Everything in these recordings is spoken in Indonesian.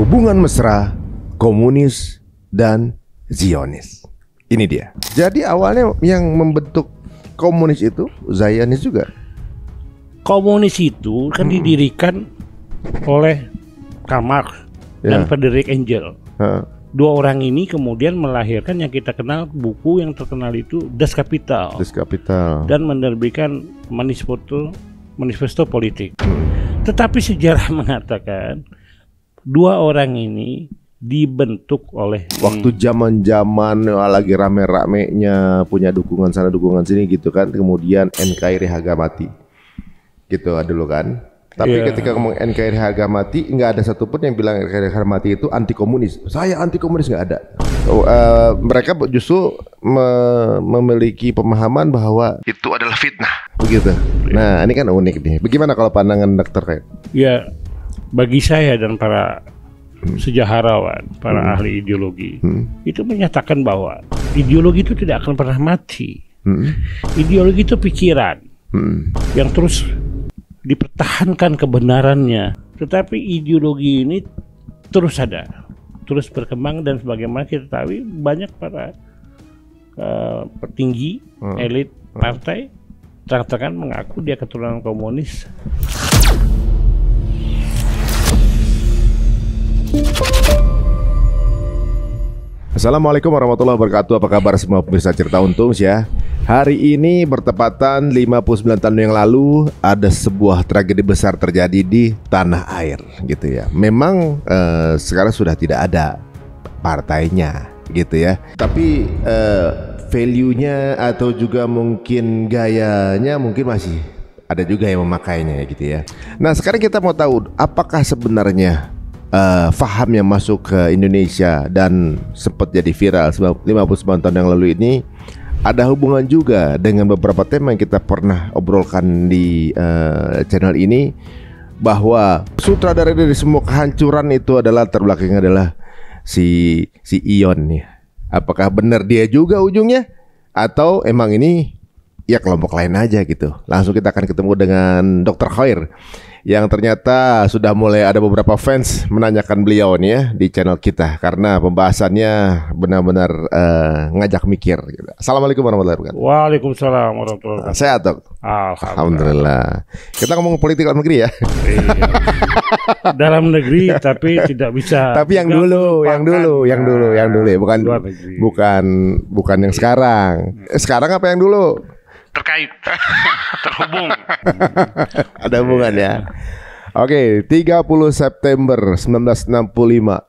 hubungan mesra komunis dan Zionis. Ini dia. Jadi awalnya yang membentuk komunis itu Zionis juga. Komunis itu kan hmm. didirikan oleh Karl Marx dan ya. Frederick Engel. Huh. Dua orang ini kemudian melahirkan yang kita kenal buku yang terkenal itu Das Kapital. Das Kapital. Dan menerbitkan manifesto manifesto politik. Hmm. Tetapi sejarah mengatakan dua orang ini dibentuk oleh waktu hmm. zaman-zaman eh, lagi rame-ramenya punya dukungan sana dukungan sini gitu kan kemudian NKRI harga mati gitu dulu kan tapi yeah. ketika ngomong NKRI harga mati nggak ada satupun yang bilang NKRI harga mati itu anti komunis saya anti komunis nggak ada so, uh, eh, mereka justru me memiliki pemahaman bahwa itu adalah fitnah begitu nah ini kan unik nih bagaimana kalau pandangan dokter kayak ya yeah bagi saya dan para hmm. sejarawan, para hmm. ahli ideologi, hmm. itu menyatakan bahwa ideologi itu tidak akan pernah mati. Hmm. Ideologi itu pikiran hmm. yang terus dipertahankan kebenarannya. Tetapi ideologi ini terus ada, terus berkembang dan sebagaimana kita tahu banyak para uh, petinggi, hmm. elit partai, terang mengaku dia keturunan komunis. Assalamualaikum warahmatullahi wabarakatuh Apa kabar semua pemirsa cerita untung ya Hari ini bertepatan 59 tahun yang lalu Ada sebuah tragedi besar terjadi di tanah air gitu ya Memang eh, sekarang sudah tidak ada partainya gitu ya Tapi eh, value-nya atau juga mungkin gayanya mungkin masih ada juga yang memakainya gitu ya. Nah sekarang kita mau tahu apakah sebenarnya uh, faham yang masuk ke Indonesia dan sempat jadi viral 59 tahun yang lalu ini ada hubungan juga dengan beberapa tema yang kita pernah obrolkan di uh, channel ini bahwa sutradara dari semua kehancuran itu adalah terbelakang adalah si si Ion ya. Apakah benar dia juga ujungnya atau emang ini ya kelompok lain aja gitu. Langsung kita akan ketemu dengan Dr. Khair yang ternyata sudah mulai ada beberapa fans menanyakan beliau nih ya di channel kita karena pembahasannya benar-benar uh, ngajak mikir. Gitu. Assalamualaikum warahmatullahi wabarakatuh. Waalaikumsalam warahmatullahi wabarakatuh. Sehat dok. Alhamdulillah. Alhamdulillah. Kita ngomong politik dalam negeri ya. Iya. dalam negeri iya. tapi tidak bisa. Tapi yang dulu, yang dulu, yang dulu, yang dulu ya bukan bukan bukan yang sekarang. Hmm. Eh, sekarang apa yang dulu? terkait terhubung ada hubungan ya Oke, okay, 30 September 1965.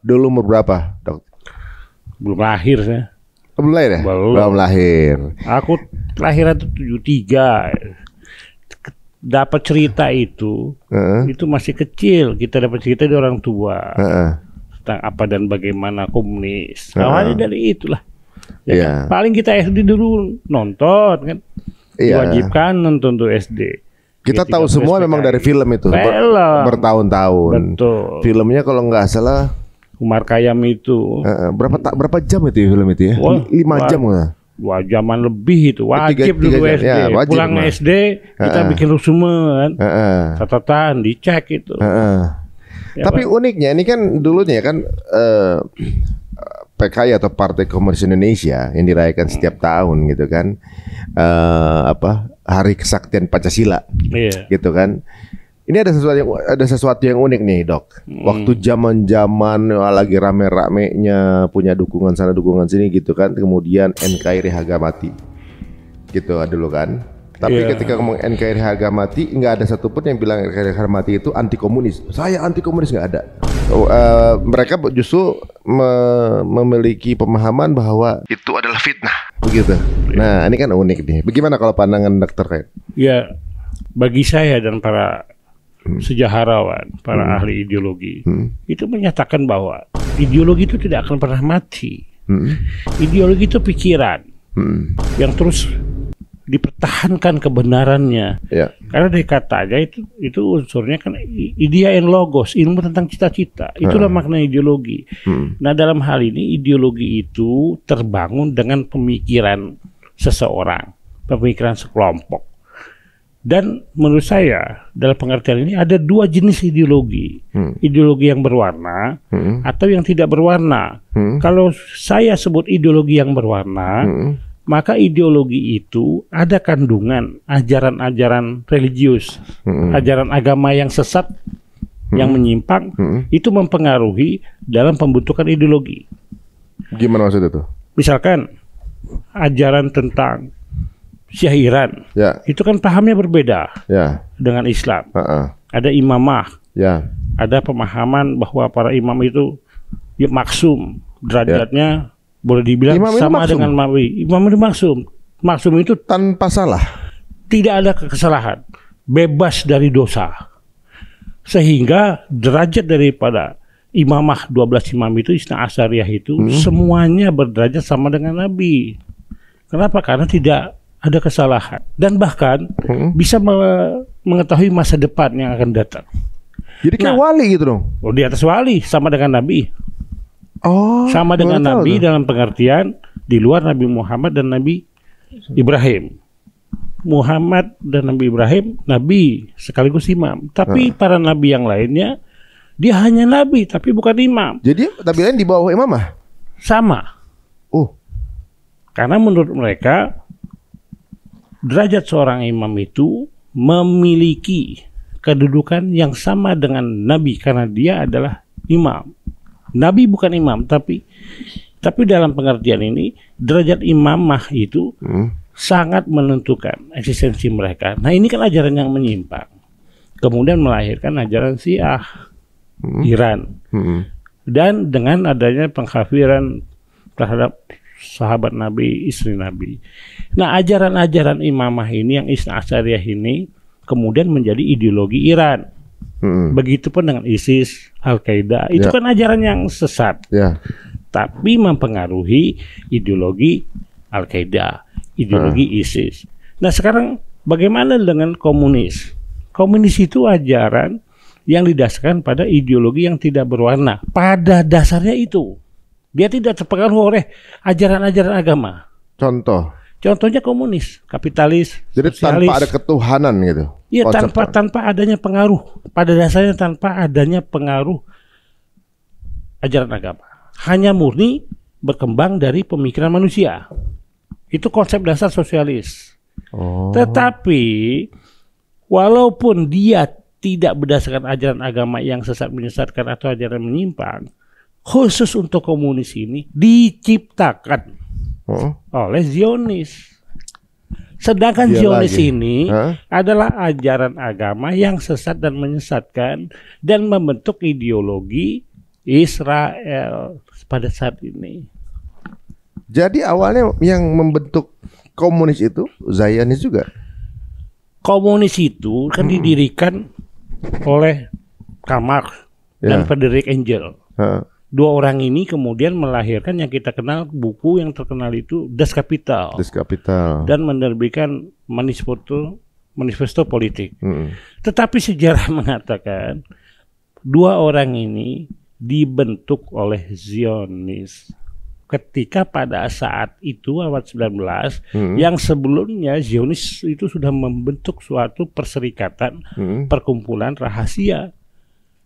Dulu umur berapa, Dok? Belum lahir saya. Belum lahir ya? Belum. Belum lahir. Aku lahiran itu 73. Dapat cerita itu, uh-uh. itu masih kecil. Kita dapat cerita dari orang tua. Uh-uh. Tentang apa dan bagaimana komunis. Awalnya uh-uh. dari itulah. Ya yeah. kan? Iya. Paling kita SD dulu nonton kan iya. diwajibkan nonton tuh SD. Kita tahu semua SPKI. memang dari film itu film. bertahun-tahun. Filmnya kalau nggak salah Umar Kayam itu. berapa tak berapa jam itu ya film itu ya? Wah, Lima wah, jam lah Dua jaman lebih itu wajib di dulu SD. Ya, wajib Pulang mah. SD kita uh, bikin rusuman, Uh, uh. Catatan dicek itu. Uh, uh. Ya, Tapi apa? uniknya ini kan dulunya kan uh, PKI atau Partai Komunis Indonesia yang dirayakan setiap tahun gitu kan uh, apa Hari Kesaktian Pancasila yeah. gitu kan ini ada sesuatu yang ada sesuatu yang unik nih dok hmm. waktu zaman zaman eh, lagi rame ramenya punya dukungan sana dukungan sini gitu kan kemudian NKRI harga mati gitu dulu kan tapi yeah. ketika ngomong NKRI harga mati, nggak ada satupun yang bilang NKRI harga mati itu anti komunis. Saya anti komunis nggak ada. Oh, uh, mereka justru me memiliki pemahaman bahwa itu adalah fitnah. Begitu. Iya. Nah, ini kan unik nih. Bagaimana kalau pandangan dokter Red? Ya, bagi saya dan para hmm. sejarawan, para hmm. ahli ideologi, hmm. itu menyatakan bahwa ideologi itu tidak akan pernah mati. Hmm. Ideologi itu pikiran hmm. yang terus dipertahankan kebenarannya. Ya. Karena dari katanya itu itu unsurnya kan idea and logos, ilmu tentang cita-cita. Itulah hmm. makna ideologi. Hmm. Nah, dalam hal ini ideologi itu terbangun dengan pemikiran seseorang, pemikiran sekelompok. Dan menurut saya dalam pengertian ini ada dua jenis ideologi, hmm. ideologi yang berwarna hmm. atau yang tidak berwarna. Hmm. Kalau saya sebut ideologi yang berwarna, hmm maka ideologi itu ada kandungan ajaran-ajaran religius, hmm. ajaran agama yang sesat, hmm. yang menyimpang, hmm. itu mempengaruhi dalam pembentukan ideologi. Gimana maksud itu? Misalkan ajaran tentang syairan, ya. itu kan pahamnya berbeda ya. dengan Islam. Uh -uh. Ada imamah, ya. ada pemahaman bahwa para imam itu ya, maksum derajatnya. Ya boleh dibilang imam sama maksum. dengan mawi. Imam ini maksum. Maksum itu tanpa salah. Tidak ada kesalahan. Bebas dari dosa. Sehingga derajat daripada imamah 12 imam itu isna Asariah itu hmm. semuanya berderajat sama dengan nabi. Kenapa? Karena tidak ada kesalahan dan bahkan hmm. bisa me mengetahui masa depan yang akan datang. Jadi kayak nah, wali gitu dong. Oh, di atas wali sama dengan nabi. Oh, sama dengan Nabi tahu. dalam pengertian di luar Nabi Muhammad dan Nabi Ibrahim. Muhammad dan Nabi Ibrahim nabi sekaligus imam. Tapi nah. para nabi yang lainnya dia hanya nabi tapi bukan imam. Jadi nabi lain di bawah imam mah Sama. Oh. Karena menurut mereka derajat seorang imam itu memiliki kedudukan yang sama dengan nabi karena dia adalah imam. Nabi bukan imam, tapi tapi dalam pengertian ini derajat imamah itu hmm. sangat menentukan eksistensi mereka. Nah ini kan ajaran yang menyimpang, kemudian melahirkan ajaran Syiah hmm. Iran hmm. dan dengan adanya pengkhafiran terhadap sahabat Nabi, istri Nabi. Nah ajaran-ajaran imamah ini yang Isna Asyariah ini kemudian menjadi ideologi Iran Hmm. Begitupun dengan ISIS, Al-Qaeda, itu yeah. kan ajaran yang sesat. Yeah. Tapi mempengaruhi ideologi Al-Qaeda, ideologi hmm. ISIS. Nah, sekarang bagaimana dengan komunis? Komunis itu ajaran yang didasarkan pada ideologi yang tidak berwarna. Pada dasarnya itu, dia tidak terpengaruh oleh ajaran-ajaran agama. Contoh Contohnya komunis, kapitalis, Jadi sosialis. tanpa ada ketuhanan gitu. Iya, tanpa kan? tanpa adanya pengaruh. Pada dasarnya tanpa adanya pengaruh ajaran agama. Hanya murni berkembang dari pemikiran manusia. Itu konsep dasar sosialis. Oh. Tetapi walaupun dia tidak berdasarkan ajaran agama yang sesat menyesatkan atau ajaran menyimpang, khusus untuk komunis ini diciptakan oh. oleh Zionis. Sedangkan Dia Zionis lagi. ini huh? adalah ajaran agama yang sesat dan menyesatkan dan membentuk ideologi Israel pada saat ini. Jadi awalnya yang membentuk komunis itu Zionis juga. Komunis itu kan hmm. didirikan oleh Kamar yeah. dan ya. Frederick Angel. Huh dua orang ini kemudian melahirkan yang kita kenal buku yang terkenal itu Das Kapital. Das Kapital. Dan menerbitkan manifesto manifesto politik. Mm -hmm. Tetapi sejarah mengatakan dua orang ini dibentuk oleh Zionis ketika pada saat itu abad 19 hmm. yang sebelumnya Zionis itu sudah membentuk suatu perserikatan hmm. perkumpulan rahasia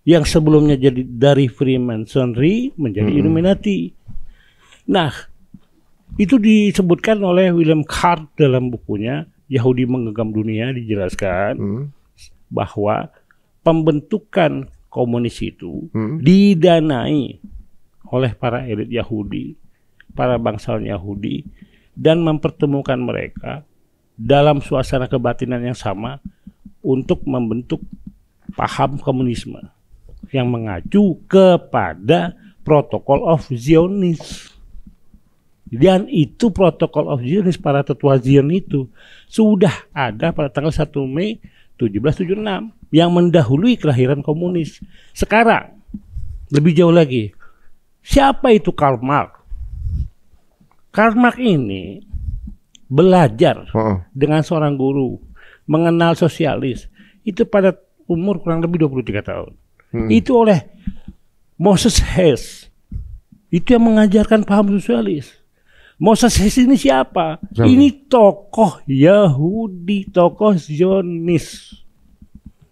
yang sebelumnya jadi dari Freemasonry menjadi hmm. Illuminati. Nah, itu disebutkan oleh William Card dalam bukunya Yahudi Menggenggam Dunia dijelaskan hmm. bahwa pembentukan komunis itu hmm. didanai oleh para elit Yahudi, para bangsawan Yahudi dan mempertemukan mereka dalam suasana kebatinan yang sama untuk membentuk paham komunisme yang mengacu kepada protokol of Zionis. Dan itu protokol of Zionis para tetua Zion itu sudah ada pada tanggal 1 Mei 1776 yang mendahului kelahiran komunis. Sekarang lebih jauh lagi, siapa itu Karl Marx? Karl Marx ini belajar uh -uh. dengan seorang guru mengenal sosialis itu pada umur kurang lebih 23 tahun hmm. itu oleh Moses Hess itu yang mengajarkan paham sosialis. Moses Hess ini siapa? siapa? Ini tokoh Yahudi, tokoh Zionis.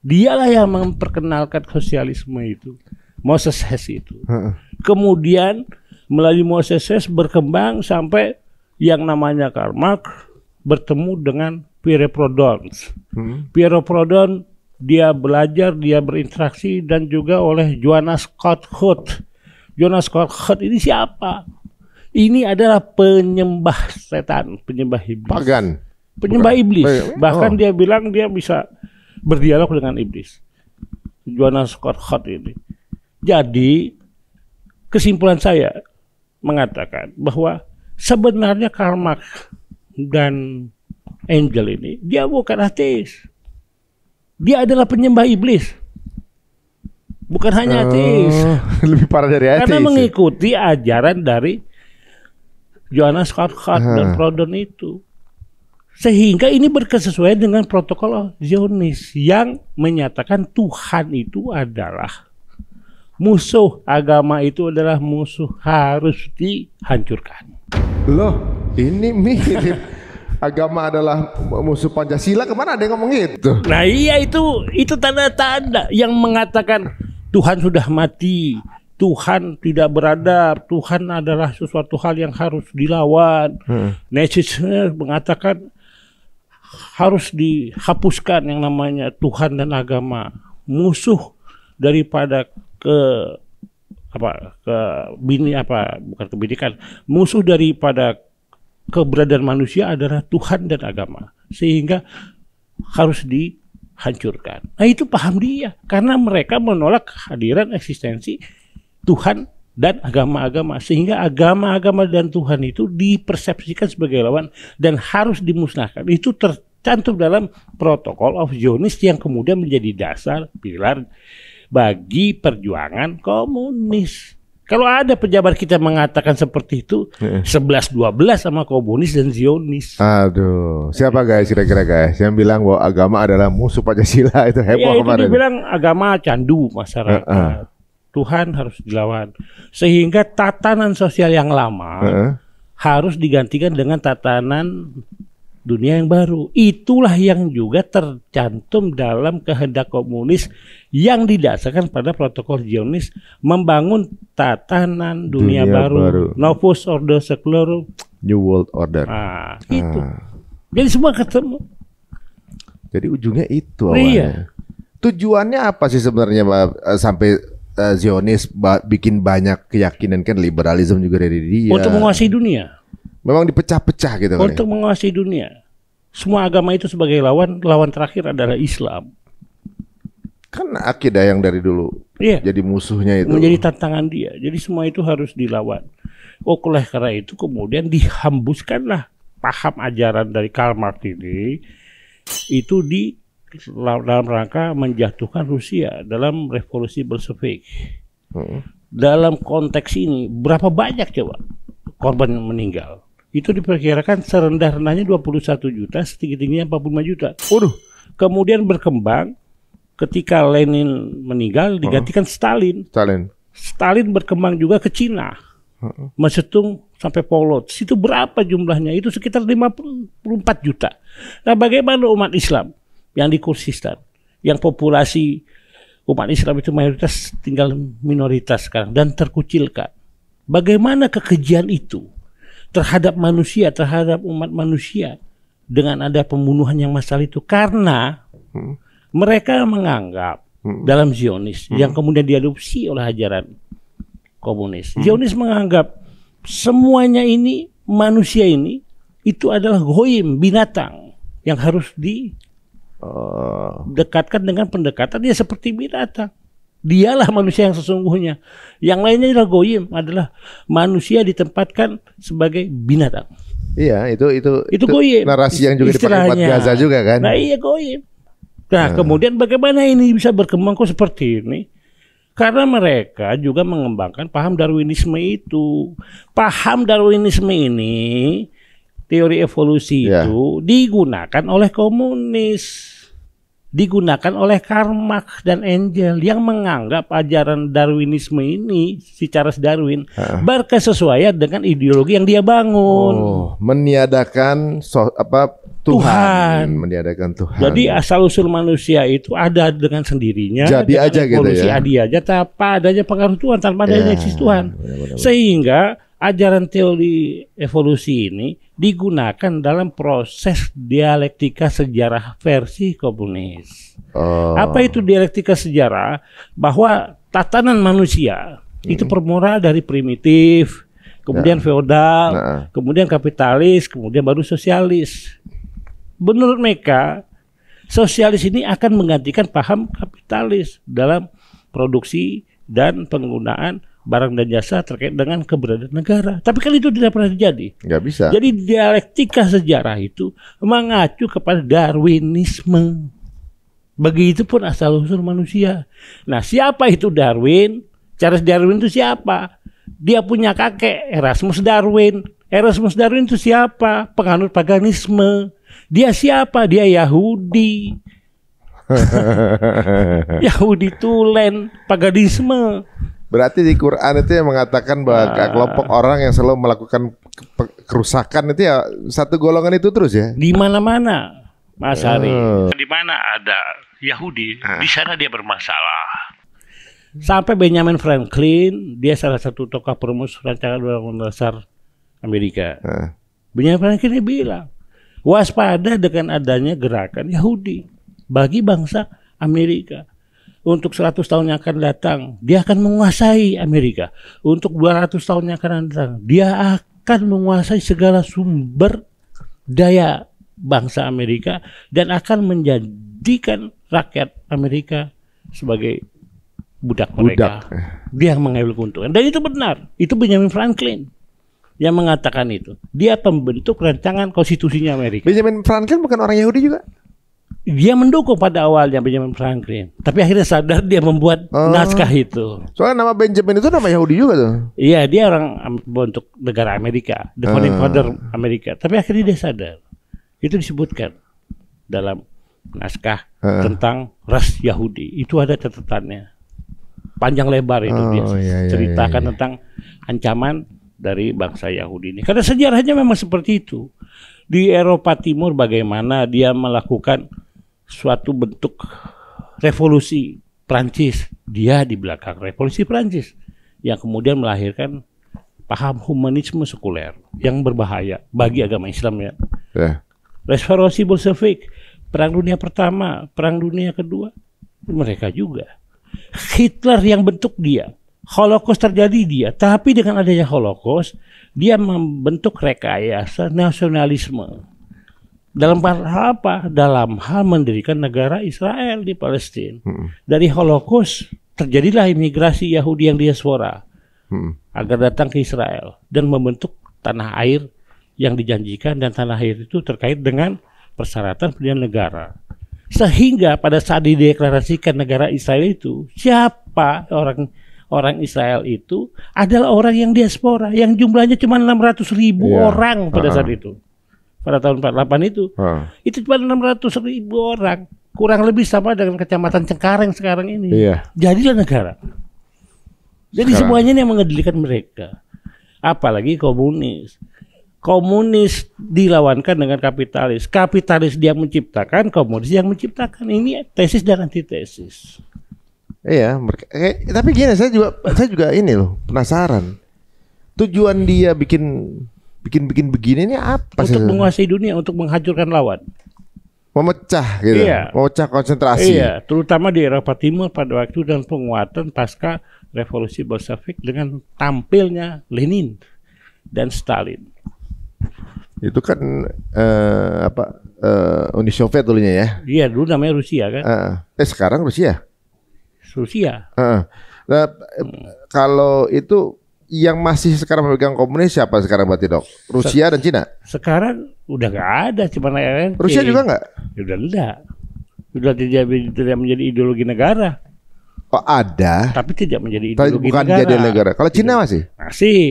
Dialah yang memperkenalkan sosialisme itu. Moses Hess itu. Uh Kemudian melalui Moses Hess berkembang sampai yang namanya Karl Marx bertemu dengan Pierre Proudhon. Hmm. Pierre Proudhon dia belajar, dia berinteraksi dan juga oleh Joanna Scott Hood. Joanna Scott Hood ini siapa? Ini adalah penyembah setan, penyembah iblis. Pagan. Penyembah Bukan. iblis. Bahkan oh. dia bilang dia bisa berdialog dengan iblis. Joanna Scott Hood ini. Jadi kesimpulan saya mengatakan bahwa sebenarnya Karl Marx dan Angel ini dia bukan ateis dia adalah penyembah iblis. Bukan hanya oh, ateis. lebih parah dari ateis. Karena ya. mengikuti ajaran dari Johannes Scott uh. dan Proudhon itu. Sehingga ini berkesesuaian dengan protokol Zionis yang menyatakan Tuhan itu adalah musuh, agama itu adalah musuh harus dihancurkan. Loh, ini mirip agama adalah musuh Pancasila kemana ada yang ngomong gitu nah iya itu itu tanda-tanda yang mengatakan Tuhan sudah mati Tuhan tidak beradab Tuhan adalah sesuatu hal yang harus dilawan hmm. Nietzsche mengatakan harus dihapuskan yang namanya Tuhan dan agama musuh daripada ke apa ke bini apa bukan kebidikan musuh daripada keberadaan manusia adalah Tuhan dan agama. Sehingga harus dihancurkan. Nah itu paham dia. Karena mereka menolak kehadiran eksistensi Tuhan dan agama-agama. Sehingga agama-agama dan Tuhan itu dipersepsikan sebagai lawan dan harus dimusnahkan. Itu tercantum dalam protokol of Zionis yang kemudian menjadi dasar pilar bagi perjuangan komunis. Kalau ada pejabat kita mengatakan seperti itu, sebelas dua belas sama komunis dan Zionis. Aduh, siapa guys kira-kira guys yang bilang bahwa agama adalah musuh Pancasila itu heboh ya, itu kemarin. bilang agama candu masyarakat. Uh -uh. Tuhan harus dilawan. Sehingga tatanan sosial yang lama uh -uh. harus digantikan dengan tatanan dunia yang baru. Itulah yang juga tercantum dalam kehendak komunis yang didasarkan pada protokol Zionis membangun tatanan dunia, dunia baru, baru. Novus Ordo Seclorum, New World Order. Nah, itu. Jadi semua ketemu. Jadi ujungnya itu iya. awalnya. Iya. Tujuannya apa sih sebenarnya Pak eh, sampai eh, Zionis bikin banyak keyakinan kan liberalisme juga dari dia. Untuk menguasai dunia Memang dipecah-pecah gitu kan. Ya. Untuk menguasai dunia. Semua agama itu sebagai lawan, lawan terakhir adalah Islam. Kan akidah yang dari dulu iya. jadi musuhnya itu. Menjadi tantangan dia. Jadi semua itu harus dilawan. Oh, oleh karena itu kemudian dihambuskanlah paham ajaran dari Karl Marx ini itu di dalam rangka menjatuhkan Rusia dalam revolusi Bolshevik. Hmm. Dalam konteks ini berapa banyak coba korban meninggal? itu diperkirakan serendah-rendahnya 21 juta, setinggi-tingginya 45 juta. Waduh. Kemudian berkembang ketika Lenin meninggal digantikan uh -huh. Stalin. Stalin. Stalin berkembang juga ke Cina. Uh -huh. Mesetung sampai Polot. Situ berapa jumlahnya? Itu sekitar 54 juta. Nah, bagaimana umat Islam yang di Kursistan, yang populasi umat Islam itu mayoritas tinggal minoritas sekarang dan terkucilkan. Bagaimana kekejian itu? terhadap manusia, terhadap umat manusia dengan ada pembunuhan yang masal itu karena hmm. mereka menganggap hmm. dalam Zionis hmm. yang kemudian diadopsi oleh ajaran komunis. Hmm. Zionis menganggap semuanya ini manusia ini itu adalah goyim binatang yang harus didekatkan oh. dengan pendekatan dia seperti binatang. Dialah manusia yang sesungguhnya. Yang lainnya adalah goyim adalah manusia ditempatkan sebagai binatang. Iya, itu itu itu, itu goyim. narasi yang juga ditempatkan buat Gaza juga kan. Nah, iya goyim. Nah, nah, kemudian bagaimana ini bisa berkembang kok seperti ini? Karena mereka juga mengembangkan paham Darwinisme itu. Paham Darwinisme ini, teori evolusi yeah. itu digunakan oleh komunis digunakan oleh karmak dan angel yang menganggap ajaran Darwinisme ini si Darwin uh. berkesesuaian dengan ideologi yang dia bangun. Oh, meniadakan so, apa Tuhan. Tuhan meniadakan Tuhan. Jadi asal usul manusia itu ada dengan sendirinya. Jadi aja gitu ya. Jadi aja tanpa adanya pengaruh Tuhan, tanpa adanya yeah. Ya, Tuhan. benar, benar. Sehingga ajaran teori evolusi ini digunakan dalam proses dialektika sejarah versi komunis. Oh. Apa itu dialektika sejarah? Bahwa tatanan manusia hmm. itu bermoral dari primitif, kemudian nah. feodal, nah. kemudian kapitalis, kemudian baru sosialis. Menurut mereka, sosialis ini akan menggantikan paham kapitalis dalam produksi dan penggunaan barang dan jasa terkait dengan keberadaan negara. Tapi kan itu tidak pernah terjadi. Gak bisa. Jadi dialektika sejarah itu mengacu kepada Darwinisme. Begitu pun asal usul manusia. Nah siapa itu Darwin? Cara Darwin itu siapa? Dia punya kakek Erasmus Darwin. Erasmus Darwin itu siapa? Penganut paganisme. Dia siapa? Dia Yahudi. Yahudi tulen paganisme. Berarti di Quran itu yang mengatakan bahwa nah. kelompok orang yang selalu melakukan kerusakan itu ya satu golongan itu terus ya? Di mana-mana, Mas Hari. Ah. Di mana ada Yahudi, ah. di sana dia bermasalah. Sampai Benjamin Franklin, dia salah satu tokoh perumus rancangan undang-undang dasar Amerika. Ah. Benjamin Franklin dia bilang, waspada dengan adanya gerakan Yahudi bagi bangsa Amerika untuk 100 tahun yang akan datang, dia akan menguasai Amerika. Untuk 200 tahun yang akan datang, dia akan menguasai segala sumber daya bangsa Amerika dan akan menjadikan rakyat Amerika sebagai budak mereka. Budak. Dia yang mengambil keuntungan. Dan itu benar. Itu Benjamin Franklin yang mengatakan itu. Dia pembentuk rancangan konstitusinya Amerika. Benjamin Franklin bukan orang Yahudi juga? dia mendukung pada awalnya Benjamin Franklin, tapi akhirnya sadar dia membuat uh, naskah itu. Soalnya nama Benjamin itu nama Yahudi juga tuh. Iya, dia orang untuk negara Amerika, the ah. founding uh. father Amerika. Tapi akhirnya dia sadar. Itu disebutkan dalam naskah uh. tentang ras Yahudi. Itu ada catatannya. Panjang lebar itu oh, dia iya, iya, ceritakan iya, iya. tentang ancaman dari bangsa Yahudi ini. Karena sejarahnya memang seperti itu. Di Eropa Timur bagaimana dia melakukan suatu bentuk revolusi Prancis. Dia di belakang revolusi Prancis yang kemudian melahirkan paham humanisme sekuler yang berbahaya bagi agama Islam ya. Yeah. Restorasi Bolshevik, Perang Dunia Pertama, Perang Dunia Kedua, mereka juga. Hitler yang bentuk dia. Holocaust terjadi dia, tapi dengan adanya Holocaust, dia membentuk rekayasa nasionalisme dalam hal apa? Dalam hal mendirikan negara Israel di Palestina. Hmm. Dari Holocaust terjadilah imigrasi Yahudi yang diaspora hmm. agar datang ke Israel dan membentuk tanah air yang dijanjikan dan tanah air itu terkait dengan persyaratan pendirian negara. Sehingga pada saat dideklarasikan negara Israel itu, siapa orang orang Israel itu adalah orang yang diaspora yang jumlahnya cuma 600 ribu yeah. orang pada uh -huh. saat itu pada tahun 48 itu. Hmm. Itu cuma 600 ribu orang. Kurang lebih sama dengan kecamatan Cengkareng sekarang ini. Iya. Jadilah negara. Jadi sekarang. semuanya yang mengedilikan mereka. Apalagi komunis. Komunis dilawankan dengan kapitalis. Kapitalis dia menciptakan, komunis yang menciptakan. Ini tesis dan antitesis. Iya, eh, tapi gini saya juga saya juga ini loh penasaran. Tujuan dia bikin bikin-bikin begini ini apa Untuk menguasai dunia, untuk menghancurkan lawan. Memecah gitu. Iya. Memecah konsentrasi. Iya, terutama di Eropa Timur pada waktu dan penguatan pasca revolusi Bolshevik dengan tampilnya Lenin dan Stalin. Itu kan eh, apa eh, Uni Soviet dulunya ya? Iya, dulu namanya Rusia kan. Uh, eh sekarang Rusia. Rusia. Uh, nah, hmm. kalau itu yang masih sekarang memegang komunis siapa sekarang berarti dok? Rusia Se dan Cina? Sekarang udah nggak ada, cuma RNC. Rusia juga nggak? sudah tidak. Sudah tidak, menjadi ideologi negara. Oh ada. Tapi tidak menjadi ideologi bukan negara. Jadi negara. Kalau Cina masih? Masih.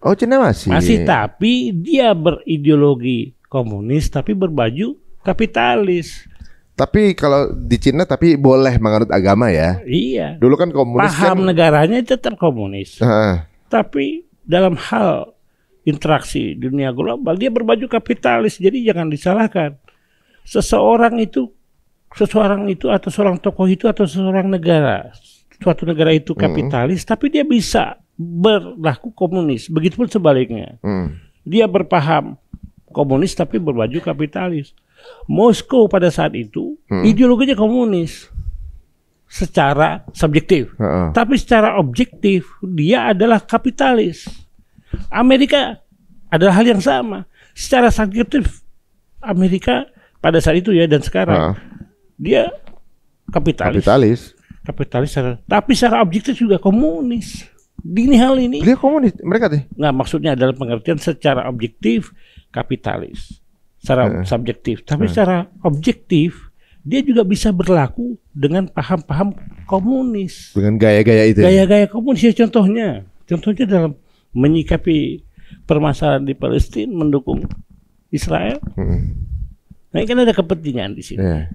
Oh Cina masih. Masih tapi dia berideologi komunis tapi berbaju kapitalis. Tapi kalau di Cina tapi boleh menganut agama ya. Iya. Dulu kan komunis. Paham kan, negaranya tetap komunis. Uh, tapi dalam hal interaksi dunia global, dia berbaju kapitalis, jadi jangan disalahkan. Seseorang itu, seseorang itu atau seorang tokoh itu atau seorang negara, suatu negara itu hmm. kapitalis, mm. tapi dia bisa berlaku komunis. Begitupun sebaliknya, mm. dia berpaham komunis tapi berbaju kapitalis. Moskow pada saat itu hmm. ideologinya komunis secara subjektif, uh -uh. tapi secara objektif dia adalah kapitalis. Amerika adalah hal yang sama. Secara subjektif Amerika pada saat itu ya dan sekarang uh -uh. dia kapitalis. Kapitalis. Kapitalis secara, tapi secara objektif juga komunis. Dini hal ini. Dia komunis mereka deh. Nah, maksudnya adalah pengertian secara objektif kapitalis. Secara uh -uh. subjektif, tapi uh -uh. secara objektif dia juga bisa berlaku dengan paham-paham komunis. Dengan gaya-gaya itu. Ya? Gaya-gaya komunis ya contohnya. Contohnya dalam menyikapi permasalahan di Palestina mendukung Israel. Hmm. Nah, ini kan ada kepentingan di sini. Ya.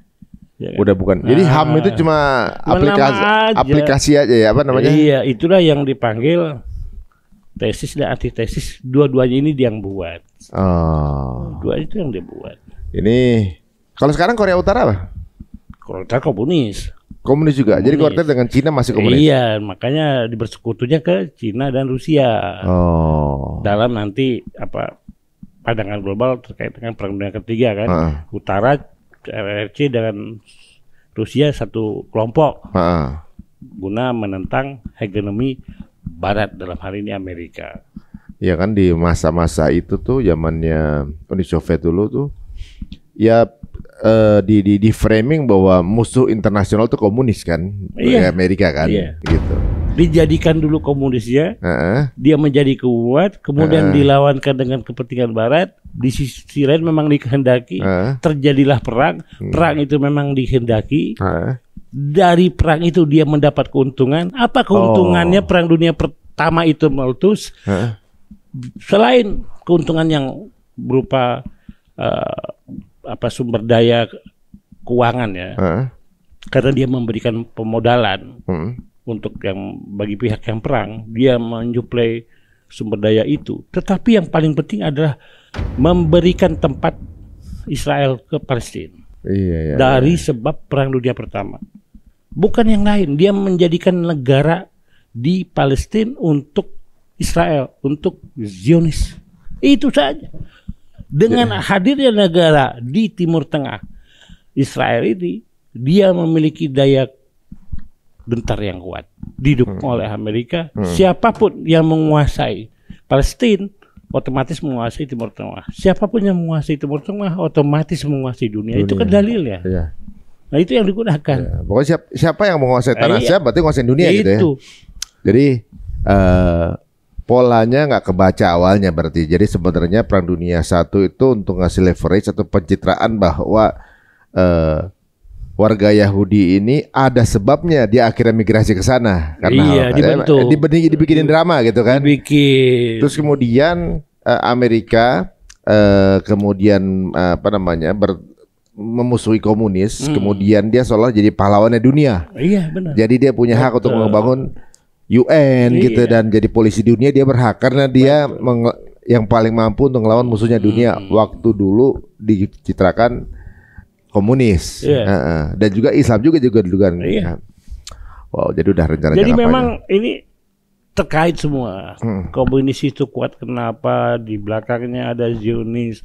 Ya kan? Udah bukan. Nah, Jadi HAM itu nah, cuma aplikasi aja. aplikasi aja ya apa namanya? Iya, itulah yang dipanggil tesis dan antitesis. Dua-duanya ini dia yang buat. Oh. Dua itu yang dia buat. Ini kalau sekarang Korea Utara apa? Kolonial komunis. Komunis juga. Komunis. Jadi kuartet dengan Cina masih komunis. Iya, makanya bersekutunya ke Cina dan Rusia. Oh. Dalam nanti apa pandangan global terkait dengan perang dunia ketiga kan. Uh. Utara RRC dengan Rusia satu kelompok. Uh. Guna menentang hegemoni barat dalam hal ini Amerika. Ya kan di masa-masa itu tuh zamannya Uni Soviet dulu tuh ya uh, di di di framing bahwa musuh internasional itu komunis kan, iya. Amerika kan, iya. gitu. Dijadikan dulu komunisnya, uh-uh. dia menjadi kuat, kemudian uh-uh. dilawankan dengan kepentingan Barat. Di sisi lain memang dikehendaki, uh-uh. terjadilah perang. Hmm. Perang itu memang dikehendaki. Uh-uh. Dari perang itu dia mendapat keuntungan. Apa keuntungannya oh. perang dunia pertama itu meletus? Uh-uh. Selain keuntungan yang berupa eh, apa sumber daya keuangan ya. Uh. Karena dia memberikan pemodalan uh. untuk yang bagi pihak yang perang, dia menyuplai sumber daya itu. Tetapi yang paling penting adalah memberikan tempat Israel ke Palestina. Iya, iya, dari iya. sebab perang dunia pertama. Bukan yang lain, dia menjadikan negara di Palestina untuk Israel, untuk Zionis. Itu saja. Dengan hadirnya negara di Timur Tengah Israel ini, dia memiliki daya bentar yang kuat didukung hmm. oleh Amerika. Hmm. Siapapun yang menguasai Palestina otomatis menguasai Timur Tengah. Siapapun yang menguasai Timur Tengah otomatis menguasai dunia. dunia. Itu kan dalilnya. Ya. Nah itu yang digunakan. yeah. Pokoknya siapa yang menguasai tanah eh, iya. siapa berarti menguasai dunia itu. gitu ya. Jadi uh, polanya nggak kebaca awalnya berarti. Jadi sebenarnya Perang Dunia satu itu untuk ngasih leverage atau pencitraan bahwa eh, warga Yahudi ini ada sebabnya dia akhirnya migrasi ke sana karena iya, dibantu. Dibikin, dibikinin drama gitu kan. Dibikin. Terus kemudian eh, Amerika eh, kemudian eh, apa namanya ber, memusuhi komunis, hmm. kemudian dia seolah jadi pahlawannya dunia. Iya benar. Jadi dia punya hak Betul. untuk membangun UN gitu iya. gitu dan jadi polisi dunia dia berhak karena dia meng, yang paling mampu untuk melawan musuhnya dunia hmm. waktu dulu dicitrakan komunis yeah. Iya. uh, uh. dan juga Islam juga juga dulu kan yeah. Iya. wow jadi udah rencana jadi kampanye. memang ini terkait semua hmm. komunis itu kuat kenapa di belakangnya ada Zionis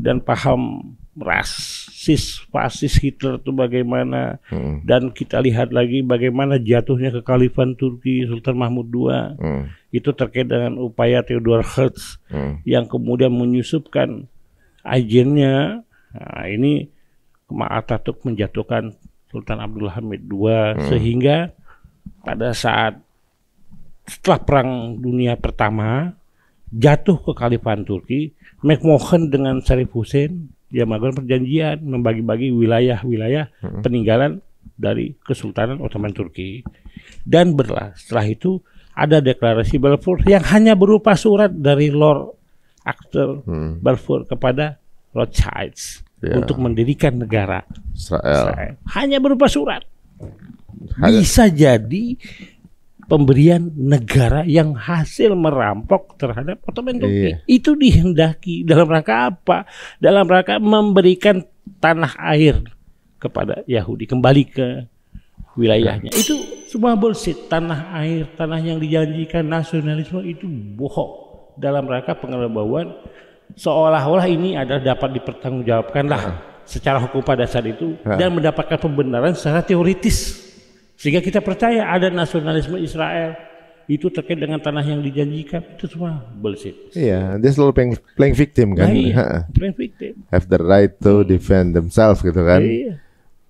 dan paham rasis fasis Hitler itu bagaimana hmm. dan kita lihat lagi bagaimana jatuhnya kekalifan Turki Sultan Mahmud II hmm. itu terkait dengan upaya Theodor Herz hmm. yang kemudian menyusupkan agennya nah ini Atatürk menjatuhkan Sultan Abdul Hamid II hmm. sehingga pada saat setelah perang dunia pertama jatuh ke Kalifan Turki, McMahon dengan Sarif Hussein dia melakukan perjanjian membagi-bagi wilayah-wilayah hmm. peninggalan dari Kesultanan Ottoman Turki dan berlah setelah itu ada deklarasi Balfour yang hanya berupa surat dari Lord Actor hmm. Balfour kepada Rothschild yeah. untuk mendirikan negara Israel. Israel hanya berupa surat hanya. bisa jadi pemberian negara yang hasil merampok terhadap Ottoman Turki. Iya. Itu dihendaki dalam rangka apa? Dalam rangka memberikan tanah air kepada Yahudi kembali ke wilayahnya. Nah. Itu semua bullshit, tanah air, tanah yang dijanjikan nasionalisme itu bohong dalam rangka pengelabuan seolah-olah ini adalah dapat dipertanggungjawabkanlah lah nah. secara hukum pada saat itu nah. dan mendapatkan pembenaran secara teoritis. Sehingga kita percaya ada nasionalisme Israel itu terkait dengan tanah yang dijanjikan itu semua bullshit. Iya, dia selalu playing, playing victim kan. Nah, iya, playing victim. Have the right to hmm. defend themselves gitu kan. Iya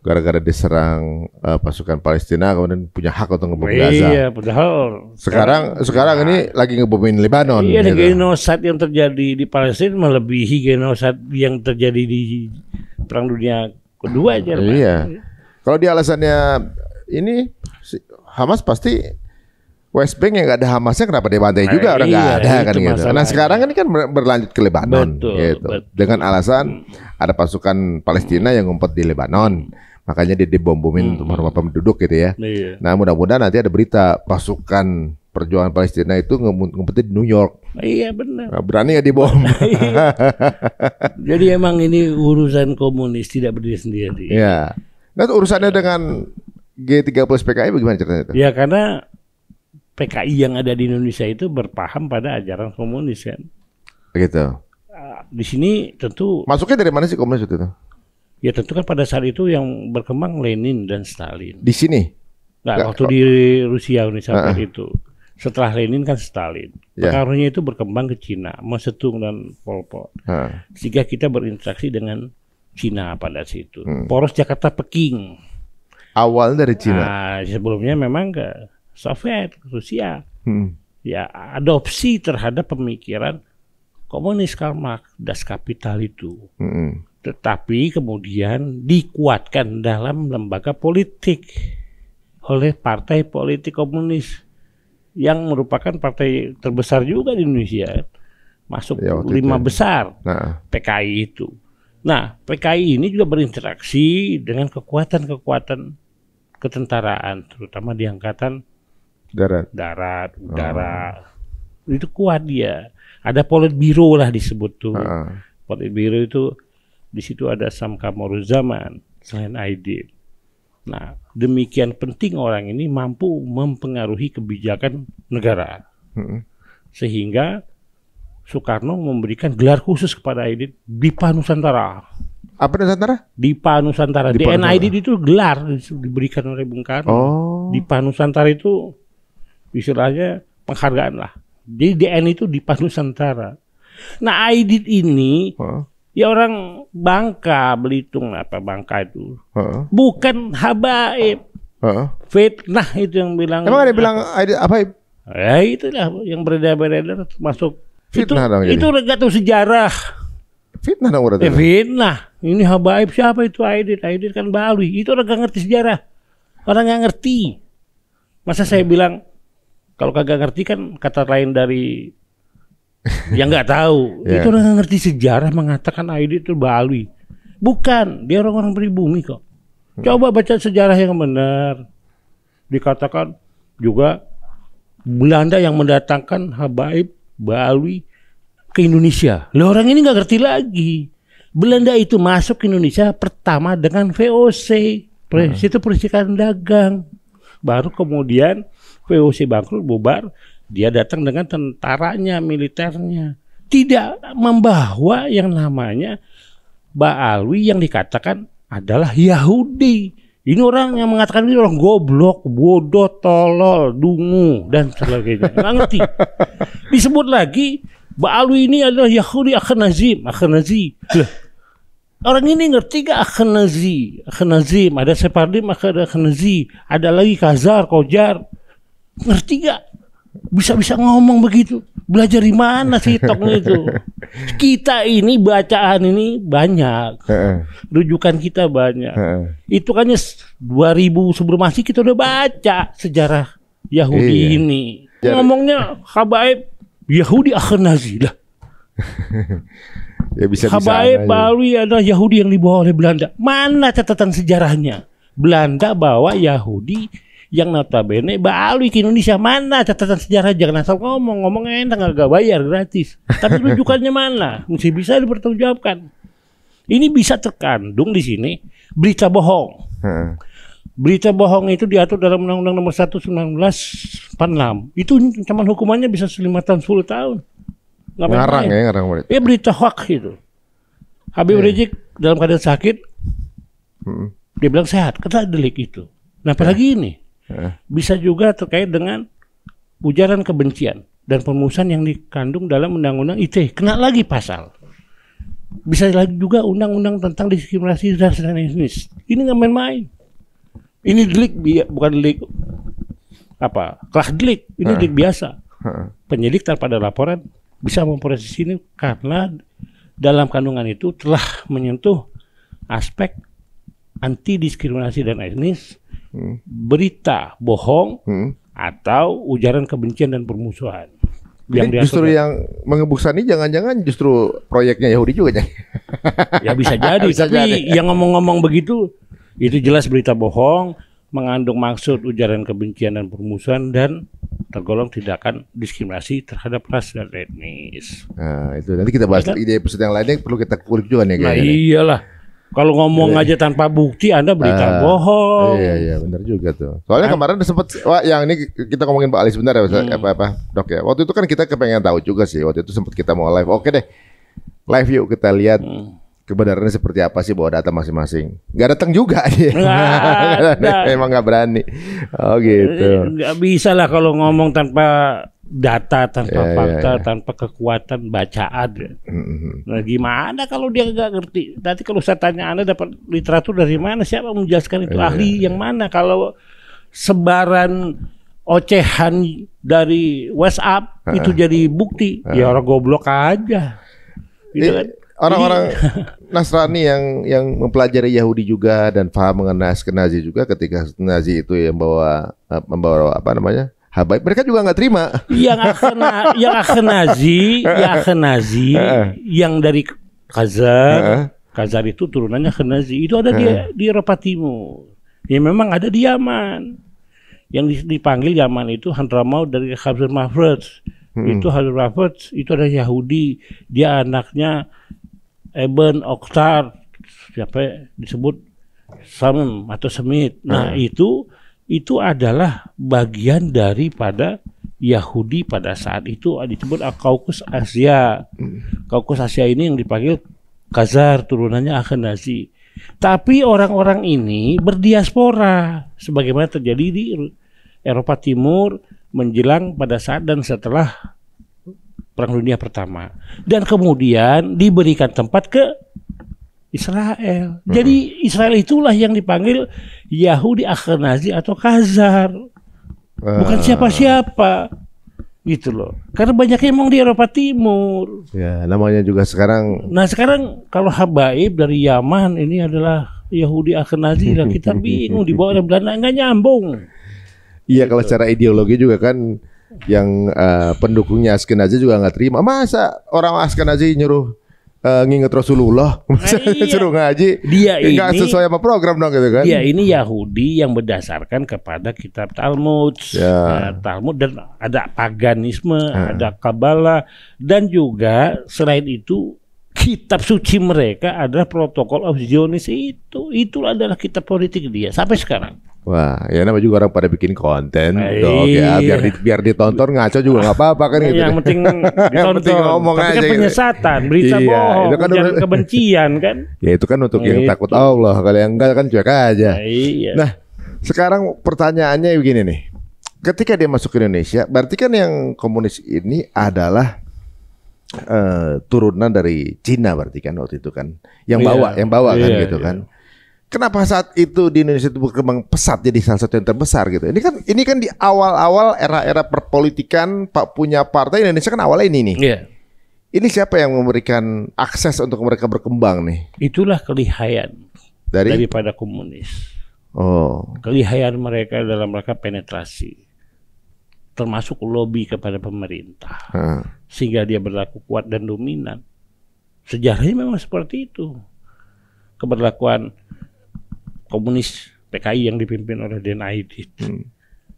gara-gara diserang uh, pasukan Palestina kemudian punya hak untuk ngebom iya, Gaza. Iya, padahal sekarang sekarang, sekarang ini nah. lagi ngebomin Lebanon. Iya, gitu. genosida yang terjadi di Palestina melebihi genosida yang terjadi di Perang Dunia Kedua aja. Iya. iya. Kalau dia alasannya ini Hamas pasti West Bank yang gak ada Hamasnya kenapa dia bantai juga nah, orang iya, gak ada kan gitu. Nah sekarang ini kan berlanjut ke Lebanon betul, gitu. Betul. Dengan alasan ada pasukan Palestina yang ngumpet di Lebanon. Makanya dia dibombomin hmm. rumah-rumah penduduk gitu ya. Iya. Nah mudah-mudahan nanti ada berita pasukan perjuangan Palestina itu ngumpet di New York. Iya benar. Nah, berani ya dibom. Iya. Jadi emang ini urusan komunis tidak berdiri sendiri. Iya. Nah urusannya dengan G30 PKI bagaimana ceritanya itu? Ya karena PKI yang ada di Indonesia itu berpaham pada ajaran komunis kan. Begitu. Ah, di sini tentu Masuknya dari mana sih komunis itu? Ya tentu kan pada saat itu yang berkembang Lenin dan Stalin. Di sini? Nah, Gak, waktu di Rusia Uni Soviet uh -uh. itu. Setelah Lenin kan Stalin. Yeah. Pengaruhnya itu berkembang ke Cina, Mao Zedong dan Pol Pot. Uh. Sehingga kita berinteraksi dengan Cina pada situ. Hmm. Poros Jakarta Peking. Awal dari Cina. Nah, sebelumnya memang ke Soviet, Rusia. Hmm. Ya, adopsi terhadap pemikiran komunis Karl Marx, das Kapital itu. Hmm. Tetapi kemudian dikuatkan dalam lembaga politik oleh partai politik komunis yang merupakan partai terbesar juga di Indonesia. Masuk ya, lima itu. Ya. besar nah. PKI itu. Nah, PKI ini juga berinteraksi dengan kekuatan-kekuatan ketentaraan terutama di angkatan darat darat oh. udara oh. itu kuat dia ada polit biru lah disebut tuh uh. Ah. biru itu di situ ada Samka Moruzaman selain Aidit nah demikian penting orang ini mampu mempengaruhi kebijakan negara uh. Hmm. sehingga Soekarno memberikan gelar khusus kepada Aidit Bipa Nusantara apa Nusantara? Dipa Nusantara. Di DNID Nusantara. itu gelar diberikan oleh Bung Karno. Oh. Dipa Nusantara itu istilahnya penghargaan lah. Jadi DN itu Dipa Nusantara. Nah ID ini huh? ya orang Bangka Belitung apa Bangka itu huh? bukan habaib. Huh? Fitnah itu yang bilang. Emang ada yang bilang ID apa? Ya itulah yang beredar-beredar masuk. fitnah itu, Itu tahu sejarah. Fitnah dong berarti. Eh, fitnah. Ini habaib siapa itu Aidit? Aidit kan Bali. Itu orang gak ngerti sejarah. Orang gak ngerti. Masa saya bilang kalau kagak ngerti kan kata lain dari yang nggak tahu. yeah. Itu orang gak ngerti sejarah mengatakan Aidit itu Bali. Bukan, dia orang-orang pribumi kok. Hmm. Coba baca sejarah yang benar. Dikatakan juga Belanda yang mendatangkan habaib Bali ke Indonesia. Loh orang ini nggak ngerti lagi. Belanda itu masuk ke Indonesia pertama dengan VOC. Presi hmm. itu perusahaan dagang. Baru kemudian VOC bangkrut bubar, dia datang dengan tentaranya, militernya. Tidak membawa yang namanya Baalwi yang dikatakan adalah Yahudi. Ini orang yang mengatakan ini orang goblok, bodoh, tolol, dungu dan sebagainya. Nggak ngerti. Disebut lagi Ba'alu ini adalah Yahudi nazim akan nazim. orang ini ngerti gak akan nazim. ada Separdim, ada nazim. ada lagi Kazar, Kojar. Ngerti gak? Bisa-bisa ngomong begitu. Belajar di mana sih toknya itu? Kita ini bacaan ini banyak. Rujukan kita banyak. Itu kan 2000 ya, sebelum masih kita udah baca sejarah Yahudi iya. ini. Ngomongnya habaib Yahudi akhir Nazi lah. ya bisa Habaib Bali adalah Yahudi yang dibawa oleh Belanda. Mana catatan sejarahnya? Belanda bawa Yahudi yang notabene Bali ke Indonesia mana catatan sejarah jangan asal ngomong ngomong enak nggak bayar gratis tapi rujukannya mana mesti bisa dipertanggungjawabkan ini bisa terkandung di sini berita bohong hmm. Berita bohong itu diatur dalam Undang-Undang Nomor 1 1946. Itu ancaman hukumannya bisa 5 tahun 10 tahun. Gak ngarang ya, ya ngarang berita. Ya berita hoax itu. Habib yeah. Rizik dalam keadaan sakit, hmm. dia bilang sehat. Kata delik itu. Nah, apalagi yeah. ini yeah. bisa juga terkait dengan ujaran kebencian dan permusuhan yang dikandung dalam undang-undang ITE. Kena lagi pasal. Bisa lagi juga undang-undang tentang diskriminasi ras dan etnis. Ini nggak main-main. Ini delik bukan delik apa? Kelah delik. Ini delik biasa. Penyidik tanpa ada laporan bisa memproses ini karena dalam kandungan itu telah menyentuh aspek anti diskriminasi dan etnis, hmm. berita bohong hmm. atau ujaran kebencian dan permusuhan. Yang justru ya. yang mengebuk Sani jangan-jangan justru proyeknya Yahudi juga ya? ya bisa jadi, bisa tapi jadi. yang ngomong-ngomong begitu itu jelas berita bohong, mengandung maksud ujaran kebencian dan permusuhan dan tergolong tindakan diskriminasi terhadap ras dan etnis. Nah, itu nanti kita bahas ya kan? ide episode yang lainnya perlu kita kulik juga nih Nah, iyalah. Kalau ngomong iya. aja tanpa bukti Anda berita uh, bohong. Iya iya benar juga tuh. Soalnya An kemarin sempat wah yang ini kita ngomongin Pak Ali sebentar ya hmm. apa apa Dok ya. Waktu itu kan kita kepengen tahu juga sih. Waktu itu sempat kita mau live. Oke deh. Live yuk kita lihat hmm kebenarannya seperti apa sih bawa data masing-masing. Gak datang juga dia. Emang gak berani. Oh gitu. Eh, gak bisa lah kalau ngomong tanpa data, tanpa yeah, iya, fakta, yeah, yeah. tanpa kekuatan bacaan. Mm-hmm. Nah, gimana kalau dia gak ngerti? Nanti kalau saya tanya Anda dapat literatur dari mana? Siapa menjelaskan itu? Yeah, iya, Ahli yeah. yang mana? Kalau sebaran ocehan dari WhatsApp uh, itu jadi bukti. Uh, ya orang goblok aja. Gitu eh, kan? Orang-orang Nasrani yang yang mempelajari Yahudi juga dan paham mengenai Nazi juga ketika Nazi itu yang bawa eh, membawa apa namanya? Habaib mereka juga nggak terima. Yang akhena, yang Akhenazi, yang Akhenazi, eh, eh. yang dari Kazar, Kazar itu turunannya Akhenazi. Itu ada di di Repatimu. yang memang ada di Yaman. Yang dipanggil Yaman itu Hanramau dari Khabzir Mahfudz Hmm. Itu Habsir itu ada Yahudi. Dia anaknya Eben Oktar siapa ya disebut Sam atau Semit. Nah, hmm. itu itu adalah bagian daripada Yahudi pada saat itu disebut Kaukus Asia. Hmm. Kaukus Asia ini yang dipanggil Kazar turunannya Akhenazi. Tapi orang-orang ini berdiaspora sebagaimana terjadi di Eropa Timur menjelang pada saat dan setelah Perang Dunia Pertama dan kemudian diberikan tempat ke Israel. Hmm. Jadi Israel itulah yang dipanggil Yahudi Ashkenazi atau Khazar. Bukan siapa-siapa. Gitu loh. Karena banyaknya emang di Eropa Timur. Ya, namanya juga sekarang Nah, sekarang kalau habaib dari Yaman ini adalah Yahudi Ashkenazi lah kita bingung dibawa oleh Belanda enggak nyambung. Iya, gitu. kalau secara ideologi juga kan yang uh, pendukungnya Askenazi juga nggak terima. Masa orang Askenazi nyuruh uh, nginget Rasulullah, masa nah, iya. suruh ngaji? Dia ini nggak sesuai sama program dong gitu kan? Dia ini Yahudi yang berdasarkan kepada kitab Talmud, ya. uh, Talmud dan ada paganisme, uh. ada Kabbalah dan juga selain itu kitab suci mereka adalah protokol of Zionis itu. Itulah adalah kitab politik dia sampai sekarang. Wah, ya namanya juga orang pada bikin konten, dong dok ya biar di, biar ditonton ngaco juga nggak apa-apa kan iya, gitu. Yang penting ditonton. yang penting ngomong Tapi kan aja. Kan penyesatan, berita iya, bohong, itu kan udah, kebencian kan. Ya itu kan untuk nah, yang itu. takut Allah, kalau yang enggak kan cuek aja. Nah, iya. Nah, sekarang pertanyaannya begini nih. Ketika dia masuk ke Indonesia, berarti kan yang komunis ini adalah uh, turunan dari Cina berarti kan waktu itu kan yang iya. bawa yeah. yang bawa kan yeah, gitu yeah. kan kenapa saat itu di Indonesia itu berkembang pesat jadi salah satu yang terbesar gitu ini kan ini kan di awal-awal era-era perpolitikan pak punya partai Indonesia kan awalnya ini nih yeah. ini siapa yang memberikan akses untuk mereka berkembang nih itulah kelihayan dari? daripada komunis oh kelihayan mereka dalam mereka penetrasi termasuk lobby kepada pemerintah hmm. sehingga dia berlaku kuat dan dominan sejarahnya memang seperti itu keberlakuan komunis PKI yang dipimpin oleh Den Aidit hmm.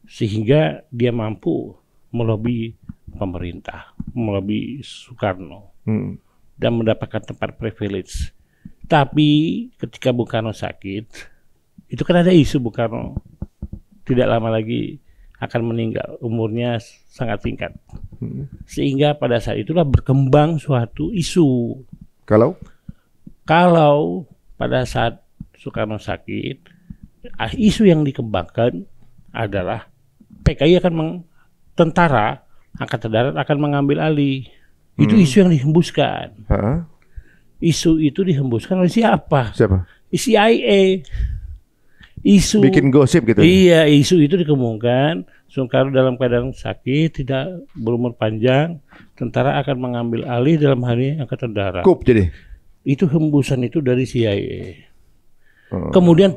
sehingga dia mampu melobi pemerintah melobi Soekarno hmm. dan mendapatkan tempat privilege tapi ketika Bung Karno sakit itu kan ada isu Bung Karno tidak lama lagi akan meninggal umurnya sangat singkat hmm. sehingga pada saat itulah berkembang suatu isu kalau kalau pada saat Soekarno sakit ah, isu yang dikembangkan adalah PKI akan meng, tentara angkatan darat akan mengambil alih itu hmm. isu yang dihembuskan ha? isu itu dihembuskan oleh siapa siapa CIA isu bikin gosip gitu. Ya? Iya, isu itu dikembangkan Sungkaru dalam keadaan sakit, tidak berumur panjang, tentara akan mengambil alih dalam hari ini angkatan darat. Kup jadi. Itu hembusan itu dari CIA. Hmm. Oh. Kemudian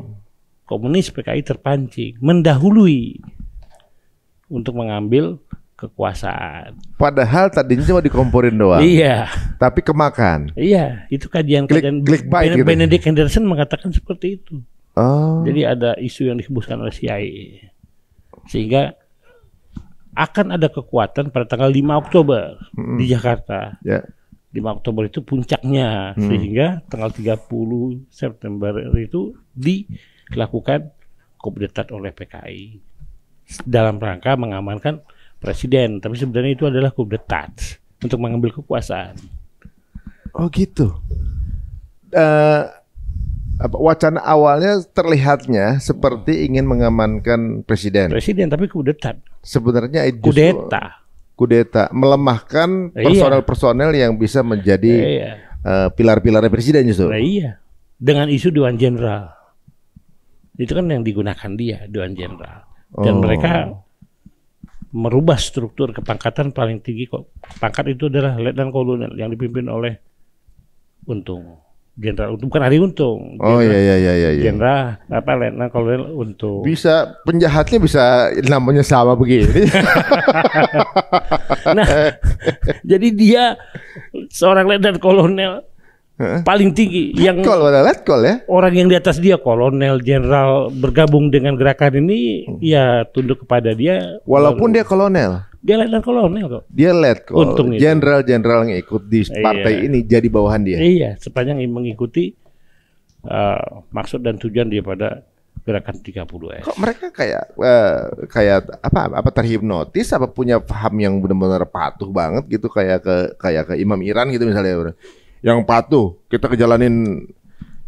komunis PKI terpancing, mendahului untuk mengambil kekuasaan. Padahal tadinya cuma dikomporin doang. iya. Tapi kemakan. Iya, itu kajian-kajian klik, klik gitu. Benedict Henderson mengatakan seperti itu. Oh. Jadi ada isu yang dihembuskan oleh CIA. Sehingga akan ada kekuatan pada tanggal 5 Oktober hmm. di Jakarta. Yeah. 5 Oktober itu puncaknya hmm. sehingga tanggal 30 September itu dilakukan kudeta oleh PKI dalam rangka mengamankan presiden tapi sebenarnya itu adalah kudeta untuk mengambil kekuasaan oh gitu uh, wacana awalnya terlihatnya seperti ingin mengamankan presiden presiden tapi kudeta sebenarnya itu kudeta. Kudeta melemahkan iya. personel-personel yang bisa menjadi iya. Eh, pilar-pilar presiden justru. Nah, iya. Dengan isu Dewan Jenderal. Itu kan yang digunakan dia Dewan Jenderal. Dan oh. mereka merubah struktur kepangkatan paling tinggi kok. Pangkat itu adalah letnan kolonel yang dipimpin oleh Untung. Jenderal untuk bukan Hari Untung. Oh iya iya iya iya. Jenderal iya. apa Lena Kolonel Untung. Bisa penjahatnya bisa namanya sama begini. nah, jadi dia seorang Letnan Kolonel Paling tinggi yang call, let call ya. Orang yang di atas dia kolonel, jenderal bergabung dengan gerakan ini hmm. ya tunduk kepada dia. Walaupun dia kolonel. Dia letnan kolonel kok. Dia let call. Untung jenderal-jenderal yang ikut di iya. partai iya. ini jadi bawahan dia. Iya, sepanjang mengikuti uh, maksud dan tujuan dia pada gerakan 30 S. Kok mereka kayak uh, kayak apa apa terhipnotis apa punya paham yang benar-benar patuh banget gitu kayak ke kayak ke Imam Iran gitu misalnya yang patuh. Kita kejalanin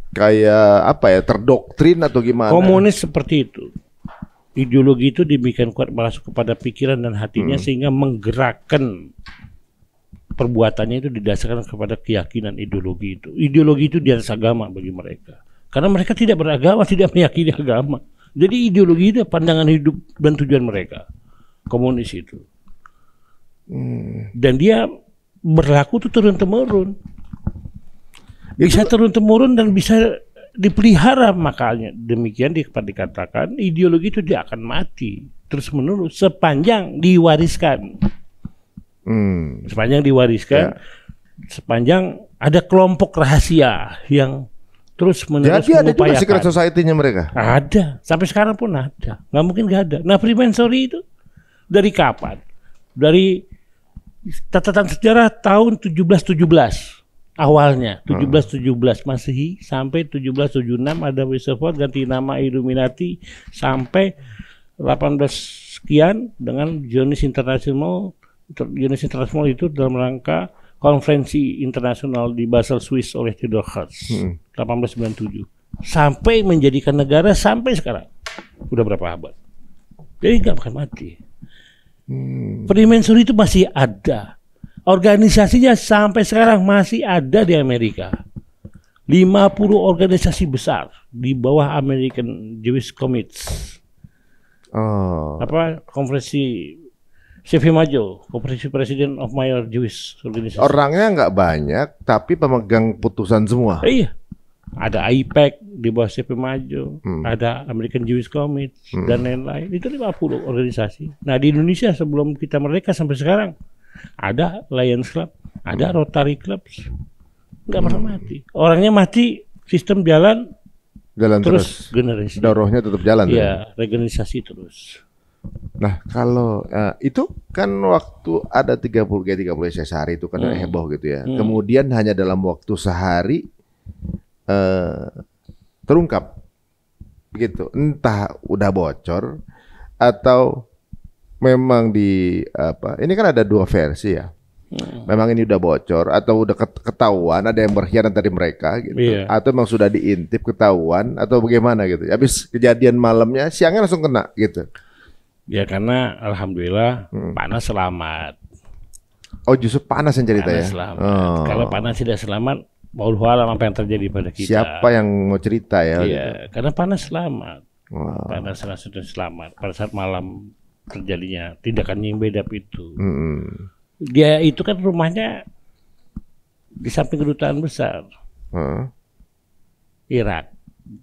kayak apa ya terdoktrin atau gimana? Komunis seperti itu. Ideologi itu dibikin kuat masuk kepada pikiran dan hatinya hmm. sehingga menggerakkan perbuatannya itu didasarkan kepada keyakinan ideologi itu. Ideologi itu di atas agama bagi mereka. Karena mereka tidak beragama, tidak meyakini agama. Jadi ideologi itu pandangan hidup dan tujuan mereka. Komunis itu. Hmm. Dan dia berlaku tuh turun temurun bisa turun temurun dan bisa dipelihara makanya demikian dikatakan ideologi itu dia akan mati terus menerus sepanjang diwariskan hmm. sepanjang diwariskan ya. sepanjang ada kelompok rahasia yang terus menerus Jadi ada juga secret society-nya mereka? Ada. Sampai sekarang pun ada. Nggak mungkin nggak ada. Nah Freemasonry itu dari kapan? Dari catatan sejarah tahun 1717 awalnya 1717 hmm. Masehi sampai 1776 ada Westerford ganti nama Illuminati sampai 18 sekian dengan Jonis International Jonis International itu dalam rangka konferensi internasional di Basel Swiss oleh Theodor Hertz hmm. 1897 sampai menjadikan negara sampai sekarang udah berapa abad jadi nggak akan mati hmm. permaisuri itu masih ada organisasinya sampai sekarang masih ada di Amerika. 50 organisasi besar di bawah American Jewish Committee. Oh. Apa konferensi Sefi Majo, konferensi presiden of Mayor Jewish Organization. Orangnya nggak banyak, tapi pemegang putusan semua. Eh, iya, ada IPEC di bawah Sefi Majo, hmm. ada American Jewish Committee hmm. dan lain-lain. Itu 50 organisasi. Nah di Indonesia sebelum kita merdeka sampai sekarang ada Lions Club, ada Rotary Clubs. Nggak pernah mati. Orangnya mati, sistem jalan jalan terus, terus. generasi. Dorohnya tetap jalan. Iya, ya? regenerasi terus. Nah, kalau uh, itu kan waktu ada 30 G 30 cc sehari itu kan hmm. heboh gitu ya. Hmm. Kemudian hanya dalam waktu sehari uh, terungkap gitu. Entah udah bocor atau memang di apa? Ini kan ada dua versi ya. Hmm. Memang ini udah bocor atau udah ketahuan ada yang berkhianat dari mereka gitu. iya. Atau memang sudah diintip ketahuan atau bagaimana gitu. Habis kejadian malamnya siangnya langsung kena gitu. Ya karena alhamdulillah hmm. panas selamat. Oh justru panas yang cerita panas ya. Selamat. Oh. Kalau panas tidak selamat, mau alam apa yang terjadi pada kita. Siapa yang mau cerita ya? Iya, gitu. karena panas selamat. Wow. Panas langsung selamat. Pada saat malam terjadinya tindakan yang beda itu. Hmm. Dia itu kan rumahnya di samping kedutaan besar huh? Irak.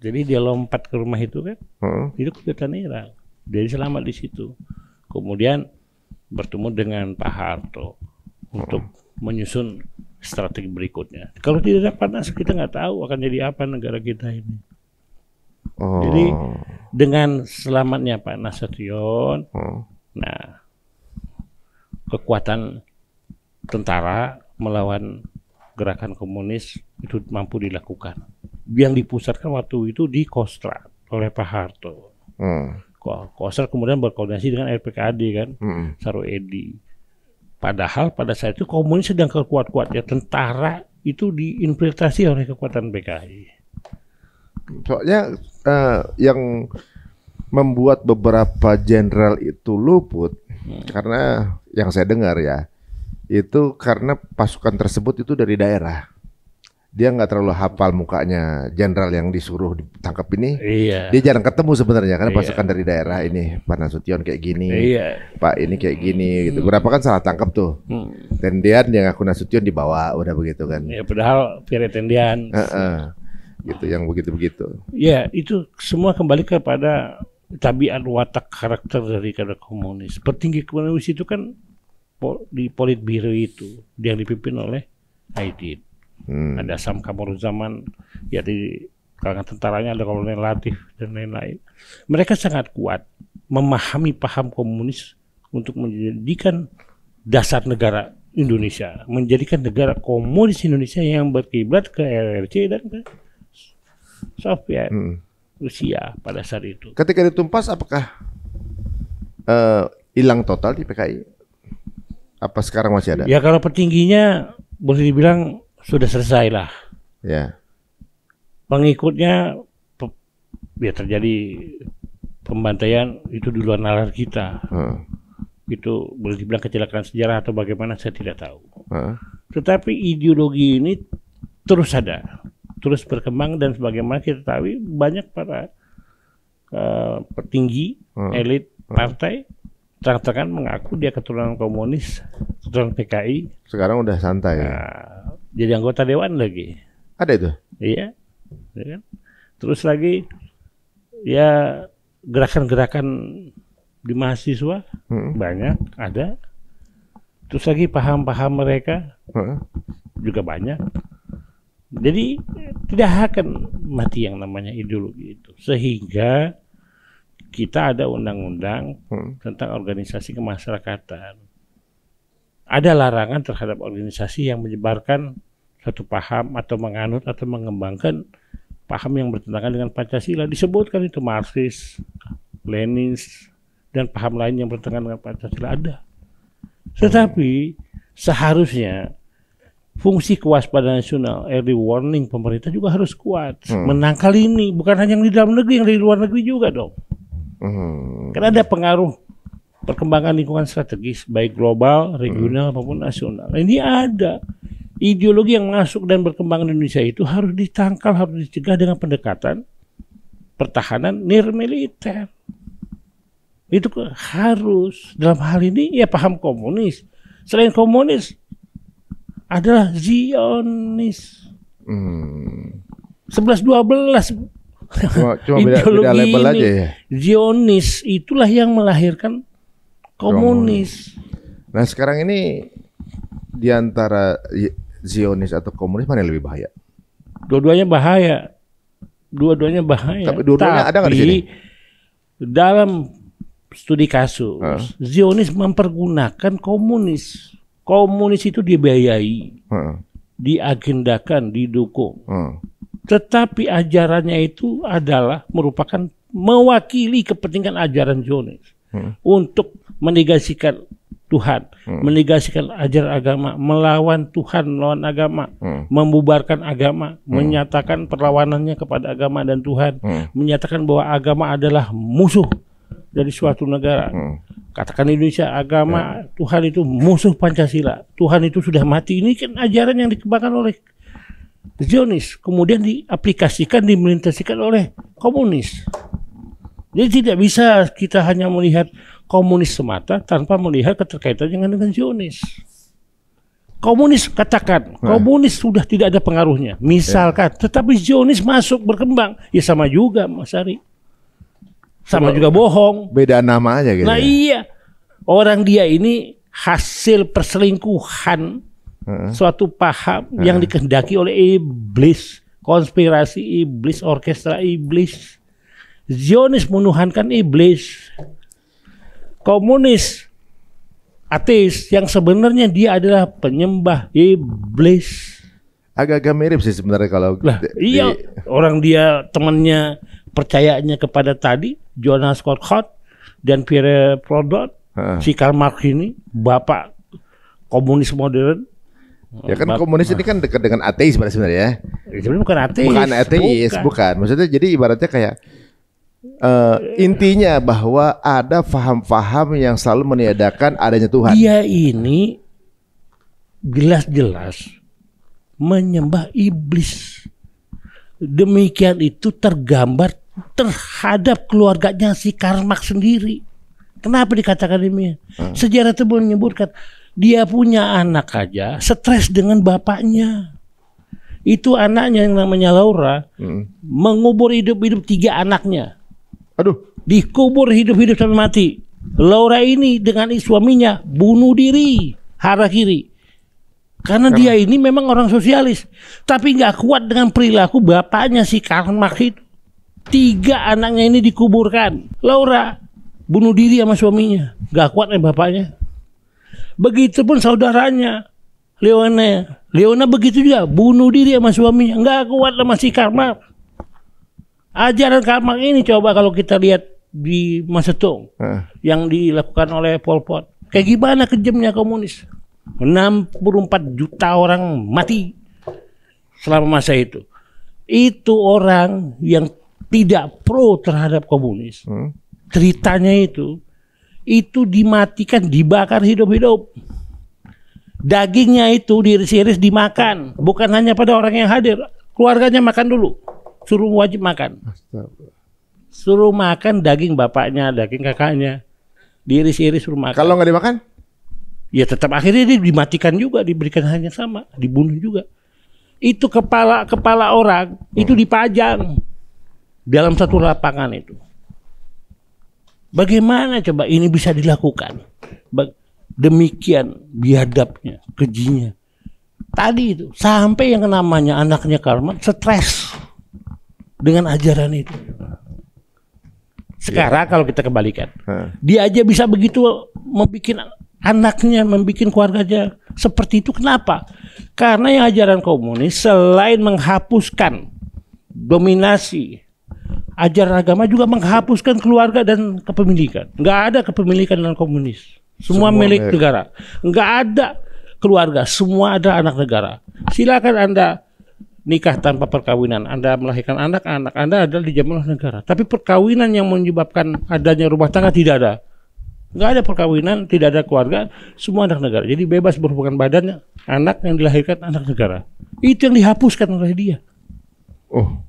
Jadi dia lompat ke rumah itu kan, huh? itu kedutaan Irak. Jadi selamat di situ. Kemudian bertemu dengan Pak Harto untuk menyusun strategi berikutnya. Kalau tidak ada panas kita nggak tahu akan jadi apa negara kita ini. Oh. Jadi dengan selamatnya Pak Nasution, oh. nah kekuatan tentara melawan gerakan komunis itu mampu dilakukan. Yang dipusatkan waktu itu di Kostra oleh Pak Harto. Oh. Kostra kemudian berkoordinasi dengan RPKAD kan, hmm. Saru Edi. Padahal pada saat itu komunis sedang kekuat-kuatnya tentara itu diinfiltrasi oleh kekuatan PKI. Soalnya uh, yang membuat beberapa jenderal itu luput hmm. karena yang saya dengar ya itu karena pasukan tersebut itu dari daerah dia nggak terlalu hafal mukanya jenderal yang disuruh ditangkap ini. Iya. Dia jarang ketemu sebenarnya karena iya. pasukan dari daerah ini Pak Nasution kayak gini, iya. Pak ini kayak gini gitu. hmm. gitu. Berapa kan salah tangkap tuh. Hmm. Tendian yang aku Nasution dibawa udah begitu kan. Ya padahal Pire Tendian. Uh -uh gitu yang begitu-begitu. Ya, itu semua kembali kepada tabiat watak karakter dari kader komunis. Petinggi komunis itu kan di Politbiro itu yang dipimpin oleh Aidit. Hmm. Ada Sam Zaman, ya di kalangan tentaranya ada Kolonel Latif dan lain-lain. Mereka sangat kuat memahami paham komunis untuk menjadikan dasar negara Indonesia, menjadikan negara komunis Indonesia yang berkiblat ke RRC dan ke Soviet, hmm. Ya. Rusia pada saat itu. Ketika ditumpas, apakah uh, hilang total di PKI? Apa sekarang masih ada? Ya kalau petingginya boleh dibilang sudah selesai lah. Ya. Pengikutnya ya terjadi pembantaian itu di luar nalar kita. Hmm. Itu boleh dibilang kecelakaan sejarah atau bagaimana saya tidak tahu. Hmm. Tetapi ideologi ini terus ada terus berkembang dan sebagaimana kita tahu banyak para uh, petinggi hmm. elit partai terang mengaku dia keturunan komunis, keturunan PKI. Sekarang udah santai. Uh, jadi anggota dewan lagi. Ada itu? Iya. Ya kan? Terus lagi ya gerakan-gerakan di mahasiswa hmm. banyak ada. Terus lagi paham-paham mereka hmm. juga banyak. Jadi tidak akan mati yang namanya ideologi itu. Sehingga kita ada undang-undang hmm. tentang organisasi kemasyarakatan. Ada larangan terhadap organisasi yang menyebarkan satu paham atau menganut atau mengembangkan paham yang bertentangan dengan Pancasila. Disebutkan itu Marxis, Leninis, dan paham lain yang bertentangan dengan Pancasila ada. Tetapi seharusnya fungsi kewaspadaan nasional early warning pemerintah juga harus kuat hmm. menangkal ini bukan hanya yang di dalam negeri yang dari luar negeri juga dong hmm. karena ada pengaruh perkembangan lingkungan strategis baik global regional hmm. maupun nasional ini ada ideologi yang masuk dan berkembang di Indonesia itu harus ditangkal harus dicegah dengan pendekatan pertahanan nir militer itu harus dalam hal ini ya paham komunis selain komunis adalah Zionis. Hmm. 11 12 cuma, beda, beda label ini. aja ya. Zionis itulah yang melahirkan komunis. Nah, sekarang ini di antara Zionis atau komunis mana yang lebih bahaya? Dua-duanya bahaya. Dua-duanya bahaya. Tapi dua-duanya ada nggak di sini? Dalam studi kasus, uh. Zionis mempergunakan komunis komunis itu dibiayai, hmm. diagendakan, didukung. Hmm. Tetapi ajarannya itu adalah merupakan mewakili kepentingan ajaran Zionis hmm. untuk menegasikan Tuhan, hmm. menegasikan ajaran agama, melawan Tuhan, melawan agama, hmm. membubarkan agama, hmm. menyatakan perlawanannya kepada agama dan Tuhan, hmm. menyatakan bahwa agama adalah musuh dari suatu negara. Hmm. Katakan Indonesia agama ya. Tuhan itu musuh Pancasila. Tuhan itu sudah mati. Ini kan ajaran yang dikembangkan oleh Zionis, kemudian diaplikasikan, diimplementasikan oleh komunis. Jadi tidak bisa kita hanya melihat komunis semata tanpa melihat keterkaitan dengan, dengan Zionis. Komunis katakan, nah. komunis sudah tidak ada pengaruhnya. Misalkan, ya. tetapi Zionis masuk berkembang, ya sama juga Mas Ari sama Cuma juga bohong. Beda nama aja gitu. Nah ya. iya. Orang dia ini hasil perselingkuhan uh-uh. suatu paham uh-uh. yang dikehendaki oleh iblis, konspirasi iblis, orkestra iblis. Zionis menuhankan iblis. Komunis ateis yang sebenarnya dia adalah penyembah iblis. Agak-agak mirip sih sebenarnya kalau lah, di, iya di... orang dia temannya percayanya kepada tadi Jonas Scott Hott dan Pierre Prodot, uh. si Karl Marx ini bapak komunis modern. Ya kan bapak, komunis ini kan dekat dengan ateis sebenarnya. Ya. Sebenarnya bukan ateis. Bukan ateis, bukan. bukan. Maksudnya jadi ibaratnya kayak uh, intinya bahwa ada faham-faham yang selalu meniadakan adanya Tuhan. Dia ini jelas-jelas menyembah iblis. Demikian itu tergambar terhadap keluarganya si Karmak sendiri. Kenapa dikatakan ini? Hmm. Sejarah itu menyebutkan dia punya anak aja stres dengan bapaknya. Itu anaknya yang namanya Laura hmm. mengubur hidup-hidup tiga anaknya. Aduh, dikubur hidup-hidup sampai mati. Laura ini dengan suaminya bunuh diri, hara kiri. Karena, Karena dia ini memang orang sosialis, tapi nggak kuat dengan perilaku bapaknya si Karl Marx itu. Tiga anaknya ini dikuburkan. Laura bunuh diri sama suaminya. Gak kuat ya bapaknya. Begitupun saudaranya Leona. Leona begitu juga bunuh diri sama suaminya. Gak kuat sama si karma. Ajaran karma ini coba kalau kita lihat di masa eh. yang dilakukan oleh Pol Pot. Kayak gimana kejamnya komunis? 64 juta orang mati selama masa itu. Itu orang yang tidak pro terhadap komunis. Hmm. Ceritanya itu itu dimatikan, dibakar hidup-hidup. Dagingnya itu diiris-iris dimakan, bukan hanya pada orang yang hadir, keluarganya makan dulu. Suruh wajib makan. Suruh makan daging bapaknya, daging kakaknya. Diiris-iris suruh makan. Kalau nggak dimakan? Ya tetap akhirnya dia dimatikan juga, diberikan hanya sama, dibunuh juga. Itu kepala kepala orang hmm. itu dipajang dalam satu lapangan itu. Bagaimana coba ini bisa dilakukan? Demikian biadabnya, kejinya. Tadi itu sampai yang namanya anaknya Karma stres dengan ajaran itu. Sekarang ya. kalau kita kembalikan dia aja bisa begitu membuat anaknya, membuat keluarganya seperti itu. Kenapa? Karena yang ajaran komunis selain menghapuskan dominasi ajaran agama juga menghapuskan keluarga dan kepemilikan. Nggak ada kepemilikan dan komunis. Semua, Semua milik mereka. negara. Nggak ada keluarga. Semua ada anak negara. Silakan Anda nikah tanpa perkawinan. Anda melahirkan anak-anak Anda adalah dijamin oleh negara. Tapi perkawinan yang menyebabkan adanya rumah tangga tidak ada. Nggak ada perkawinan, tidak ada keluarga, semua anak negara. Jadi bebas berhubungan badannya, anak yang dilahirkan anak negara. Itu yang dihapuskan oleh dia. Oh,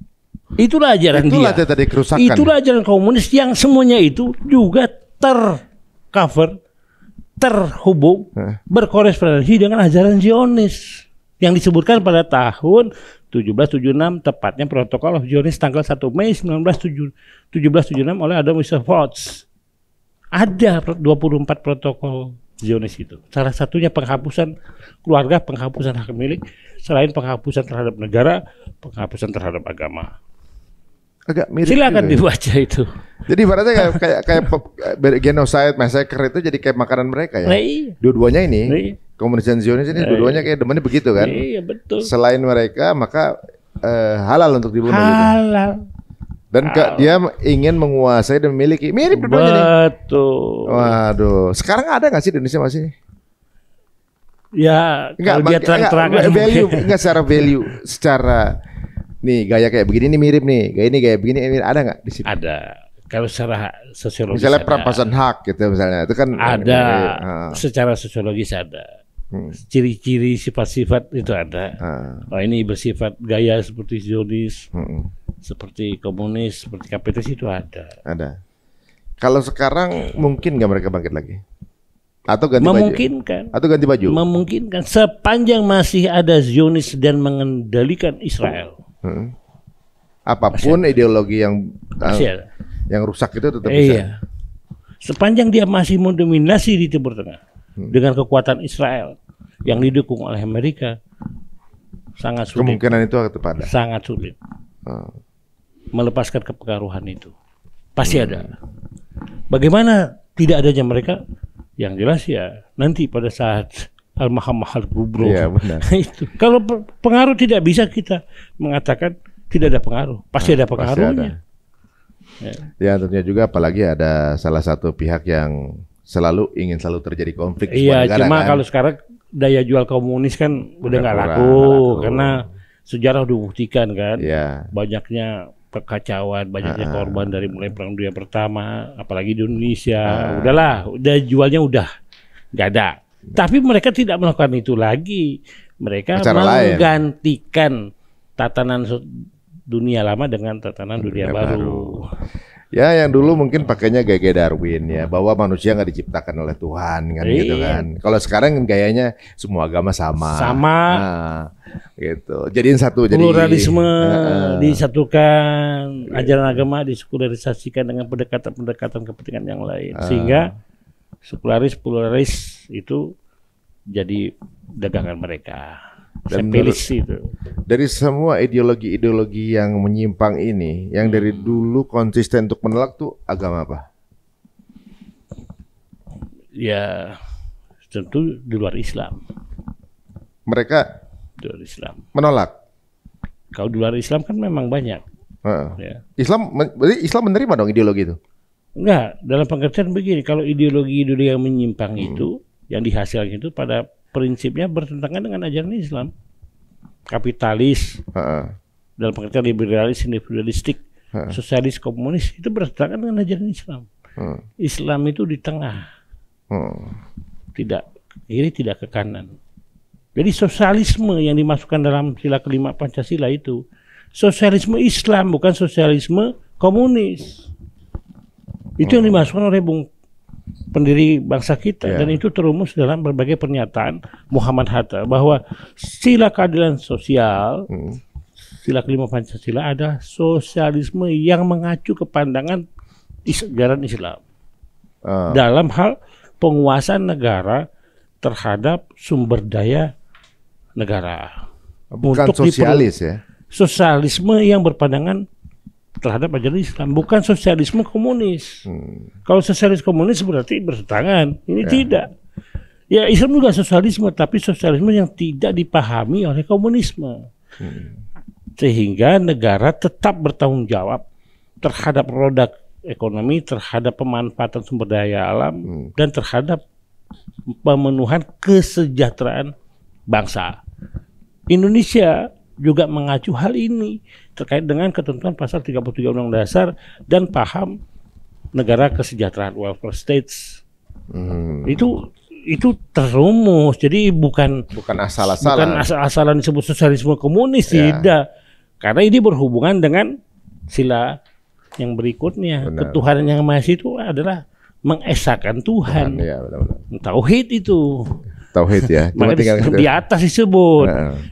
Itulah ajaran Itulah dia. tadi kerusakan. Itulah ajaran komunis yang semuanya itu juga tercover, terhubung, berkorespondensi dengan ajaran Zionis yang disebutkan pada tahun 1776 tepatnya protokol of Zionis tanggal 1 Mei enam oleh Adam Weishaupt. Ada 24 protokol Zionis itu. Salah satunya penghapusan keluarga, penghapusan hak milik, selain penghapusan terhadap negara, penghapusan terhadap agama agak mirip. Silakan gitu. dibaca itu. Jadi ibaratnya kayak kayak, kayak genocide, massacre itu jadi kayak makanan mereka ya. Nah, iya. Dua-duanya ini. Nah, iya. Komunis dan Zionis ini nah, dua-duanya iya. kayak demennya begitu kan. Iya, betul. Selain mereka maka uh, halal untuk dibunuh gitu. halal. gitu. Dan ke, dia ingin menguasai dan memiliki mirip berdua Betul. nih. Waduh, sekarang ada nggak sih di Indonesia masih? Ya, enggak, kalau dia terang-terangan value enggak secara value, secara Nih gaya kayak begini nih mirip nih. Gaya ini gaya begini ini ada nggak di sini? Ada. Kalau secara sosiologis misalnya perampasan hak gitu misalnya itu kan ada. Secara sosiologis ada. ciri hmm. Ciri-ciri sifat-sifat itu ada. hmm. Oh ini bersifat gaya seperti Zionis, hmm. seperti komunis, seperti kapitalis itu ada. Ada. Kalau sekarang mungkin nggak mereka bangkit lagi? atau ganti memungkinkan baju. atau ganti baju memungkinkan sepanjang masih ada Zionis dan mengendalikan Israel Hmm. Apapun masih ideologi yang ah, masih ada. yang rusak itu tetap iya. bisa. Iya. Sepanjang dia masih mendominasi di Timur Tengah hmm. dengan kekuatan Israel yang didukung oleh Amerika sangat sulit. Kemungkinan itu tetap ada. Sangat sulit. Hmm. Melepaskan kepengaruhan itu. Pasti hmm. ada. Bagaimana tidak adanya mereka? Yang jelas ya nanti pada saat almahal-mahal kubro. Iya, benar. itu. Kalau pengaruh tidak bisa kita mengatakan tidak ada pengaruh. Pasti nah, ada pengaruhnya. Pasti ada. Ya. ya, tentunya juga apalagi ada salah satu pihak yang selalu ingin selalu terjadi konflik Iya, cuma kan? kalau sekarang daya jual komunis kan udah nggak laku, laku karena sejarah udah buktikan kan. Iya. Banyaknya kekacauan, banyaknya uh, korban dari mulai perang dunia pertama, apalagi di Indonesia. Uh, udahlah, udah jualnya udah nggak ada. Tapi mereka tidak melakukan itu lagi. Mereka Acara menggantikan lain. tatanan dunia lama dengan tatanan dunia, dunia baru. baru. Ya, yang dulu mungkin pakainya gaya Darwin ya, bahwa manusia nggak diciptakan oleh Tuhan kan Iyi. gitu kan. Kalau sekarang gayanya semua agama sama. Sama. Nah, gitu. Jadiin satu. Pluralisme uh, disatukan, ajaran agama disekularisasikan dengan pendekatan-pendekatan kepentingan yang lain, uh, sehingga sekularis pluralis itu jadi dagangan mereka. Dan itu. Dari semua ideologi-ideologi yang menyimpang ini, yang dari hmm. dulu konsisten untuk menolak tuh agama apa? Ya tentu di luar Islam. Mereka di luar Islam. Menolak. Kalau di luar Islam kan memang banyak. Uh, ya. Islam berarti Islam menerima dong ideologi itu. Enggak, dalam pengertian begini, kalau ideologi-ideologi yang menyimpang hmm. itu, yang dihasilkan itu pada prinsipnya bertentangan dengan ajaran Islam. Kapitalis, uh dalam pengertian liberalis, individualistik, uh sosialis, komunis, itu bertentangan dengan ajaran Islam. Uh. Islam itu di tengah. Uh. Tidak, ini tidak ke kanan. Jadi sosialisme yang dimasukkan dalam sila kelima Pancasila itu, sosialisme Islam bukan sosialisme komunis. Itu yang dimasukkan oleh Bung pendiri bangsa kita yeah. dan itu terumus dalam berbagai pernyataan Muhammad Hatta bahwa sila keadilan sosial hmm. sila kelima Pancasila ada sosialisme yang mengacu ke pandangan ajaran Islam uh. dalam hal penguasaan negara terhadap sumber daya negara Bukan untuk sosialis ya sosialisme yang berpandangan terhadap ajaran Islam, bukan sosialisme komunis. Hmm. Kalau sosialis komunis berarti bertentangan. Ini ya. tidak. Ya Islam juga sosialisme, tapi sosialisme yang tidak dipahami oleh komunisme. Hmm. Sehingga negara tetap bertanggung jawab terhadap produk ekonomi, terhadap pemanfaatan sumber daya alam, hmm. dan terhadap pemenuhan kesejahteraan bangsa. Indonesia juga mengacu hal ini terkait dengan ketentuan pasal 33 Undang-Undang Dasar dan paham negara kesejahteraan welfare states. Hmm. Itu itu terumus Jadi bukan bukan asal-asalan. Bukan asal-asalan disebut sosialisme komunis ya. tidak. Karena ini berhubungan dengan sila yang berikutnya. Benar. Ketuhanan yang Maha itu adalah mengesahkan Tuhan. Tuhan ya, Tauhid itu tauhid ya. Cuma tinggal di atas disebut.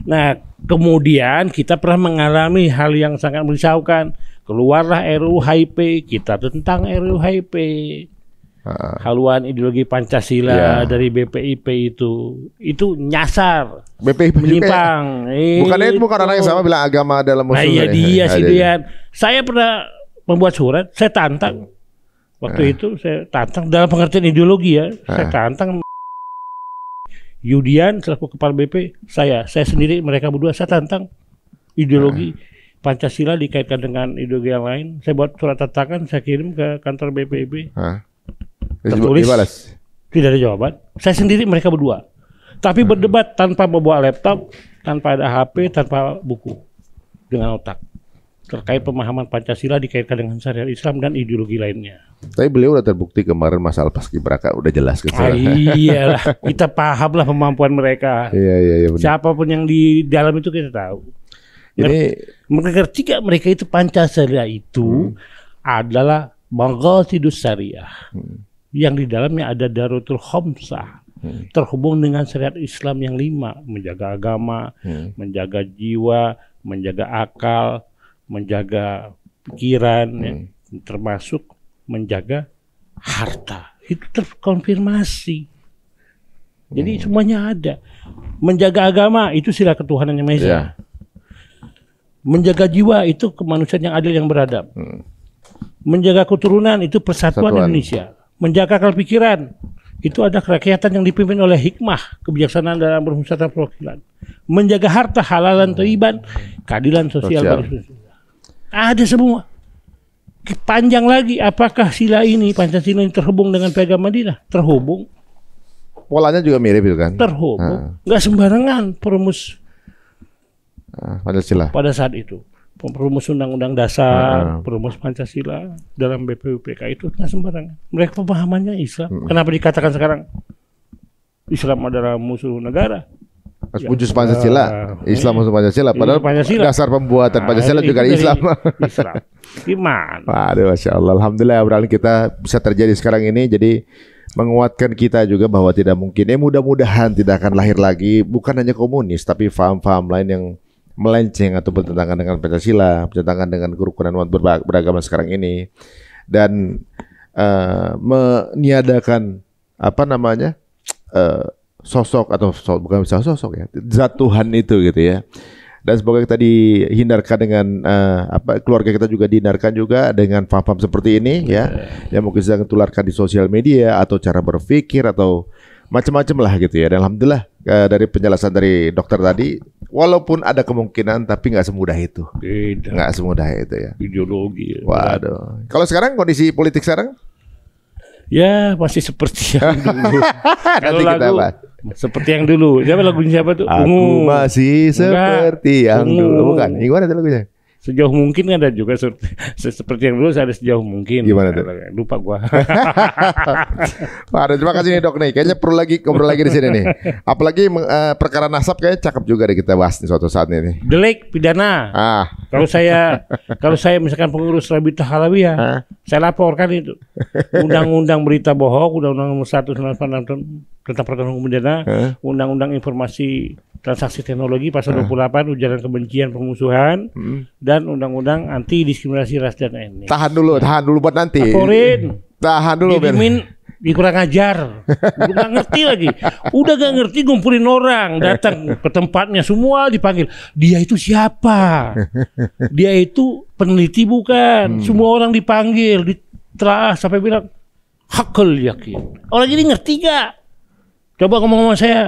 Nah, kemudian kita pernah mengalami hal yang sangat merisaukan. Keluarlah RUU HIP, kita tentang RUU HIP. Haluan ideologi Pancasila yeah. dari BPIP itu itu nyasar. BPIP ya? menyimpang. Bukan itu bukan orang yang sama bilang agama dalam musuh. Nah, iya ya. dia iya, sih Dian. Iya. Saya pernah membuat surat, saya tantang. Hmm. Waktu itu saya tantang dalam pengertian ideologi ya. Saya tantang Yudian selaku kepala BP, saya, saya sendiri mereka berdua saya tantang ideologi hmm. Pancasila dikaitkan dengan ideologi yang lain. Saya buat surat tantangan, saya kirim ke kantor BPIB. Hmm. Ah. Tertulis. Dibalas. Tidak ada jawaban. Saya sendiri mereka berdua. Tapi hmm. berdebat tanpa membawa laptop, tanpa ada HP, tanpa buku. Dengan otak terkait pemahaman Pancasila dikaitkan dengan syariat Islam dan ideologi lainnya. Tapi beliau udah terbukti kemarin masalah beraka udah jelas ke gitu. sana. Ah, iyalah, kita paham lah kemampuan mereka. Iya iya iya. Benar. Siapapun yang di dalam itu kita tahu. ini mereka ketika mereka itu Pancasila itu hmm. adalah Maqasidus Syariah. Hmm. Yang di dalamnya ada Darutul Khomsah hmm. terhubung dengan syariat Islam yang lima menjaga agama, hmm. menjaga jiwa, menjaga akal, menjaga pikiran, ya. hmm. ya, termasuk menjaga harta. Itu terkonfirmasi. Jadi hmm. semuanya ada. Menjaga agama itu sila ketuhanan yang maha yeah. Menjaga jiwa itu kemanusiaan yang adil yang beradab. Hmm. Menjaga keturunan itu persatuan Satuan. Indonesia. Menjaga akal pikiran itu ada kerakyatan yang dipimpin oleh hikmah, kebijaksanaan dalam berusaha perwakilan. Menjaga harta halalan dan hmm. keadilan sosial, sosial. Ada semua. Panjang lagi, apakah sila ini, Pancasila ini terhubung dengan piagam Madinah? Terhubung. Polanya juga mirip itu kan? Terhubung. Ah. Nggak sembarangan perumus ah, Pancasila. Pada saat itu. Perumus Undang-Undang Dasar, ah. ah. perumus Pancasila dalam BPUPK itu nggak sembarangan. Mereka pemahamannya Islam. Kenapa dikatakan sekarang Islam adalah musuh negara? Khusus ya. Pancasila, uh, Islam harus iya. Pancasila. Iya, Padahal Pancasila. dasar pembuatan nah, Pancasila juga Islam. Islam. Gimana? Waduh, masya Allah. Alhamdulillah, obrolan kita bisa terjadi sekarang ini. Jadi menguatkan kita juga bahwa tidak mungkin. Ya mudah-mudahan tidak akan lahir lagi. Bukan hanya komunis, tapi faham-faham lain yang melenceng atau bertentangan dengan Pancasila, bertentangan dengan kerukunan umat beragama sekarang ini, dan uh, meniadakan apa namanya? Uh, sosok atau sosok, bukan bisa sosok ya zat Tuhan itu gitu ya dan semoga kita dihindarkan dengan uh, apa keluarga kita juga dihindarkan juga dengan paham-paham seperti ini yeah. ya yang mungkin sedang ditularkan di sosial media atau cara berpikir atau macam-macam lah gitu ya dan alhamdulillah uh, dari penjelasan dari dokter tadi walaupun ada kemungkinan tapi nggak semudah itu nggak semudah itu ya ideologi ya. waduh kalau sekarang kondisi politik sekarang Ya masih seperti yang dulu. Kalau lagu, bahas. Seperti yang dulu. Siapa lagunya siapa tuh? Aku ungu. masih seperti Enggak. yang ungu. dulu. Bukan. Ini gimana tuh lagunya? Sejauh mungkin ada juga seperti yang dulu ada sejauh mungkin. Gimana tuh? Lupa gua. Pak, terima kasih nih Dok nih. Kayaknya perlu lagi ngobrol lagi di sini nih. Apalagi uh, perkara nasab kayaknya cakep juga deh kita bahas nih suatu saat nih. Delik pidana. Ah. Kalau saya kalau saya misalkan pengurus Rabita ya, ah. saya laporkan itu. Undang-undang berita bohong, undang-undang tahun tentang peraturan hukum pidana, eh? undang-undang informasi transaksi teknologi pasal puluh 28 ujaran kebencian pemusuhan hmm. dan undang-undang anti diskriminasi ras dan etnis. Tahan dulu, tahan dulu buat nanti. Laporin. Tahan dulu Dibimin, dikurang ajar. Udah ngerti lagi. Udah gak ngerti ngumpulin orang, datang ke tempatnya semua dipanggil. Dia itu siapa? Dia itu peneliti bukan. Hmm. Semua orang dipanggil, ditelaah sampai bilang hakul yakin. Orang ini ngerti gak? Coba ngomong sama saya,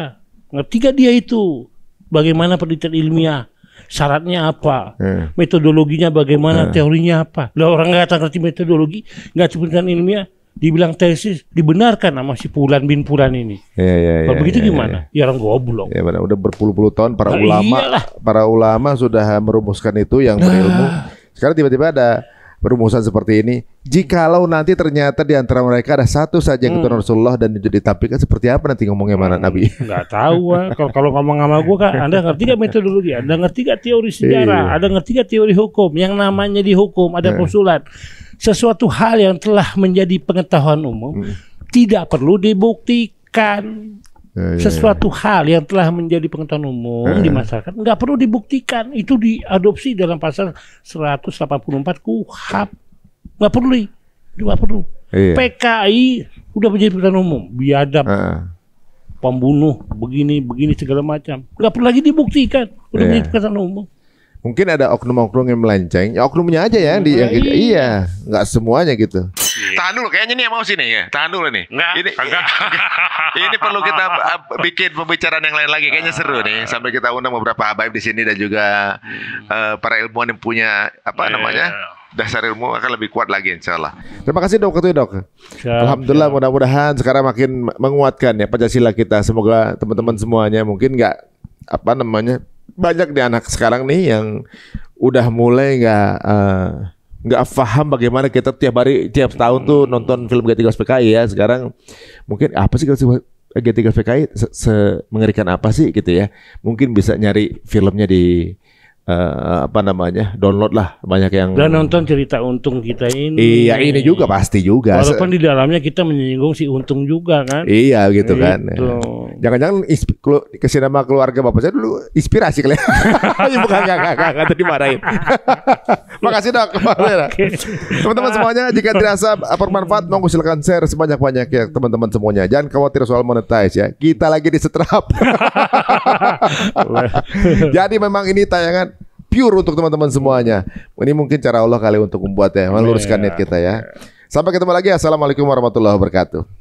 ngerti gak dia itu? Bagaimana penelitian ilmiah? Syaratnya apa? Eh. Metodologinya bagaimana? Eh. Teorinya apa? Lah orang nggak ngerti metodologi, nggak penelitian ilmiah, dibilang tesis dibenarkan sama si Pulan bin Pulan ini. Iya iya iya. Kalau begitu iya, iya, gimana? Ya, ya. ya orang goblok. Ya benar, udah berpuluh-puluh tahun para nah, ulama iyalah. para ulama sudah merumuskan itu yang berilmu. Nah. Sekarang tiba-tiba ada perumusan seperti ini Jikalau nanti ternyata di antara mereka ada satu saja yang hmm. Rasulullah dan itu ditampilkan seperti apa nanti ngomongnya mana hmm, Nabi? Enggak tahu Kalau kalau ngomong sama gue kan Anda ngerti gak metodologi? Anda ngerti gak teori sejarah? Iya. Anda ngerti gak teori hukum? Yang namanya di hukum ada iya. postulat. Sesuatu hal yang telah menjadi pengetahuan umum hmm. tidak perlu dibuktikan. Iya, iya, sesuatu ya, ya. hal yang telah menjadi pengetahuan umum di masyarakat nggak perlu dibuktikan itu diadopsi dalam pasal 184 Ya nggak perlu nggak perlu iya. PKI udah menjadi pilihan umum biadab uh. pembunuh begini begini segala macam nggak perlu lagi dibuktikan udah iya. menjadi pilihan umum mungkin ada oknum-oknum yang melenceng ya oknumnya aja ya di yang iya, iya. nggak semuanya gitu iya. tahan dulu kayaknya nih yang mau sini ya tahan dulu nih Enggak, ini enggak. ini perlu kita eh, bikin pembicaraan yang lain lagi kayaknya seru nih sampai kita undang beberapa habaib di sini dan juga uh, para ilmuwan yang punya apa yeah. namanya iya dasar ilmu akan lebih kuat lagi insya Allah. Terima kasih dok Ketua dok. Siap, Alhamdulillah mudah-mudahan sekarang makin menguatkan ya Pancasila kita. Semoga teman-teman semuanya mungkin nggak apa namanya banyak di anak sekarang nih yang udah mulai nggak eh, nggak uh, paham bagaimana kita tiap hari tiap tahun tuh nonton film G3 PKI ya sekarang mungkin ah, apa sih kalau G3 PKI se, se mengerikan apa sih gitu ya mungkin bisa nyari filmnya di uh, apa namanya download lah banyak yang dan nonton cerita untung kita ini iya ini juga pasti juga walaupun di dalamnya kita menyinggung si untung juga kan iya gitu, gitu. kan jangan-jangan ke sinema keluarga bapak saya dulu inspirasi kalian iya, bukan gak gak gak, tadi marahin makasih dok teman-teman semuanya jika dirasa bermanfaat mau silakan share sebanyak-banyak ya teman-teman semuanya jangan khawatir soal monetize ya kita lagi di setrap jadi memang ini tayangan pure untuk teman-teman semuanya. Ini mungkin cara Allah kali untuk membuatnya, meluruskan iya. niat kita ya. Sampai ketemu lagi. Assalamualaikum warahmatullahi wabarakatuh.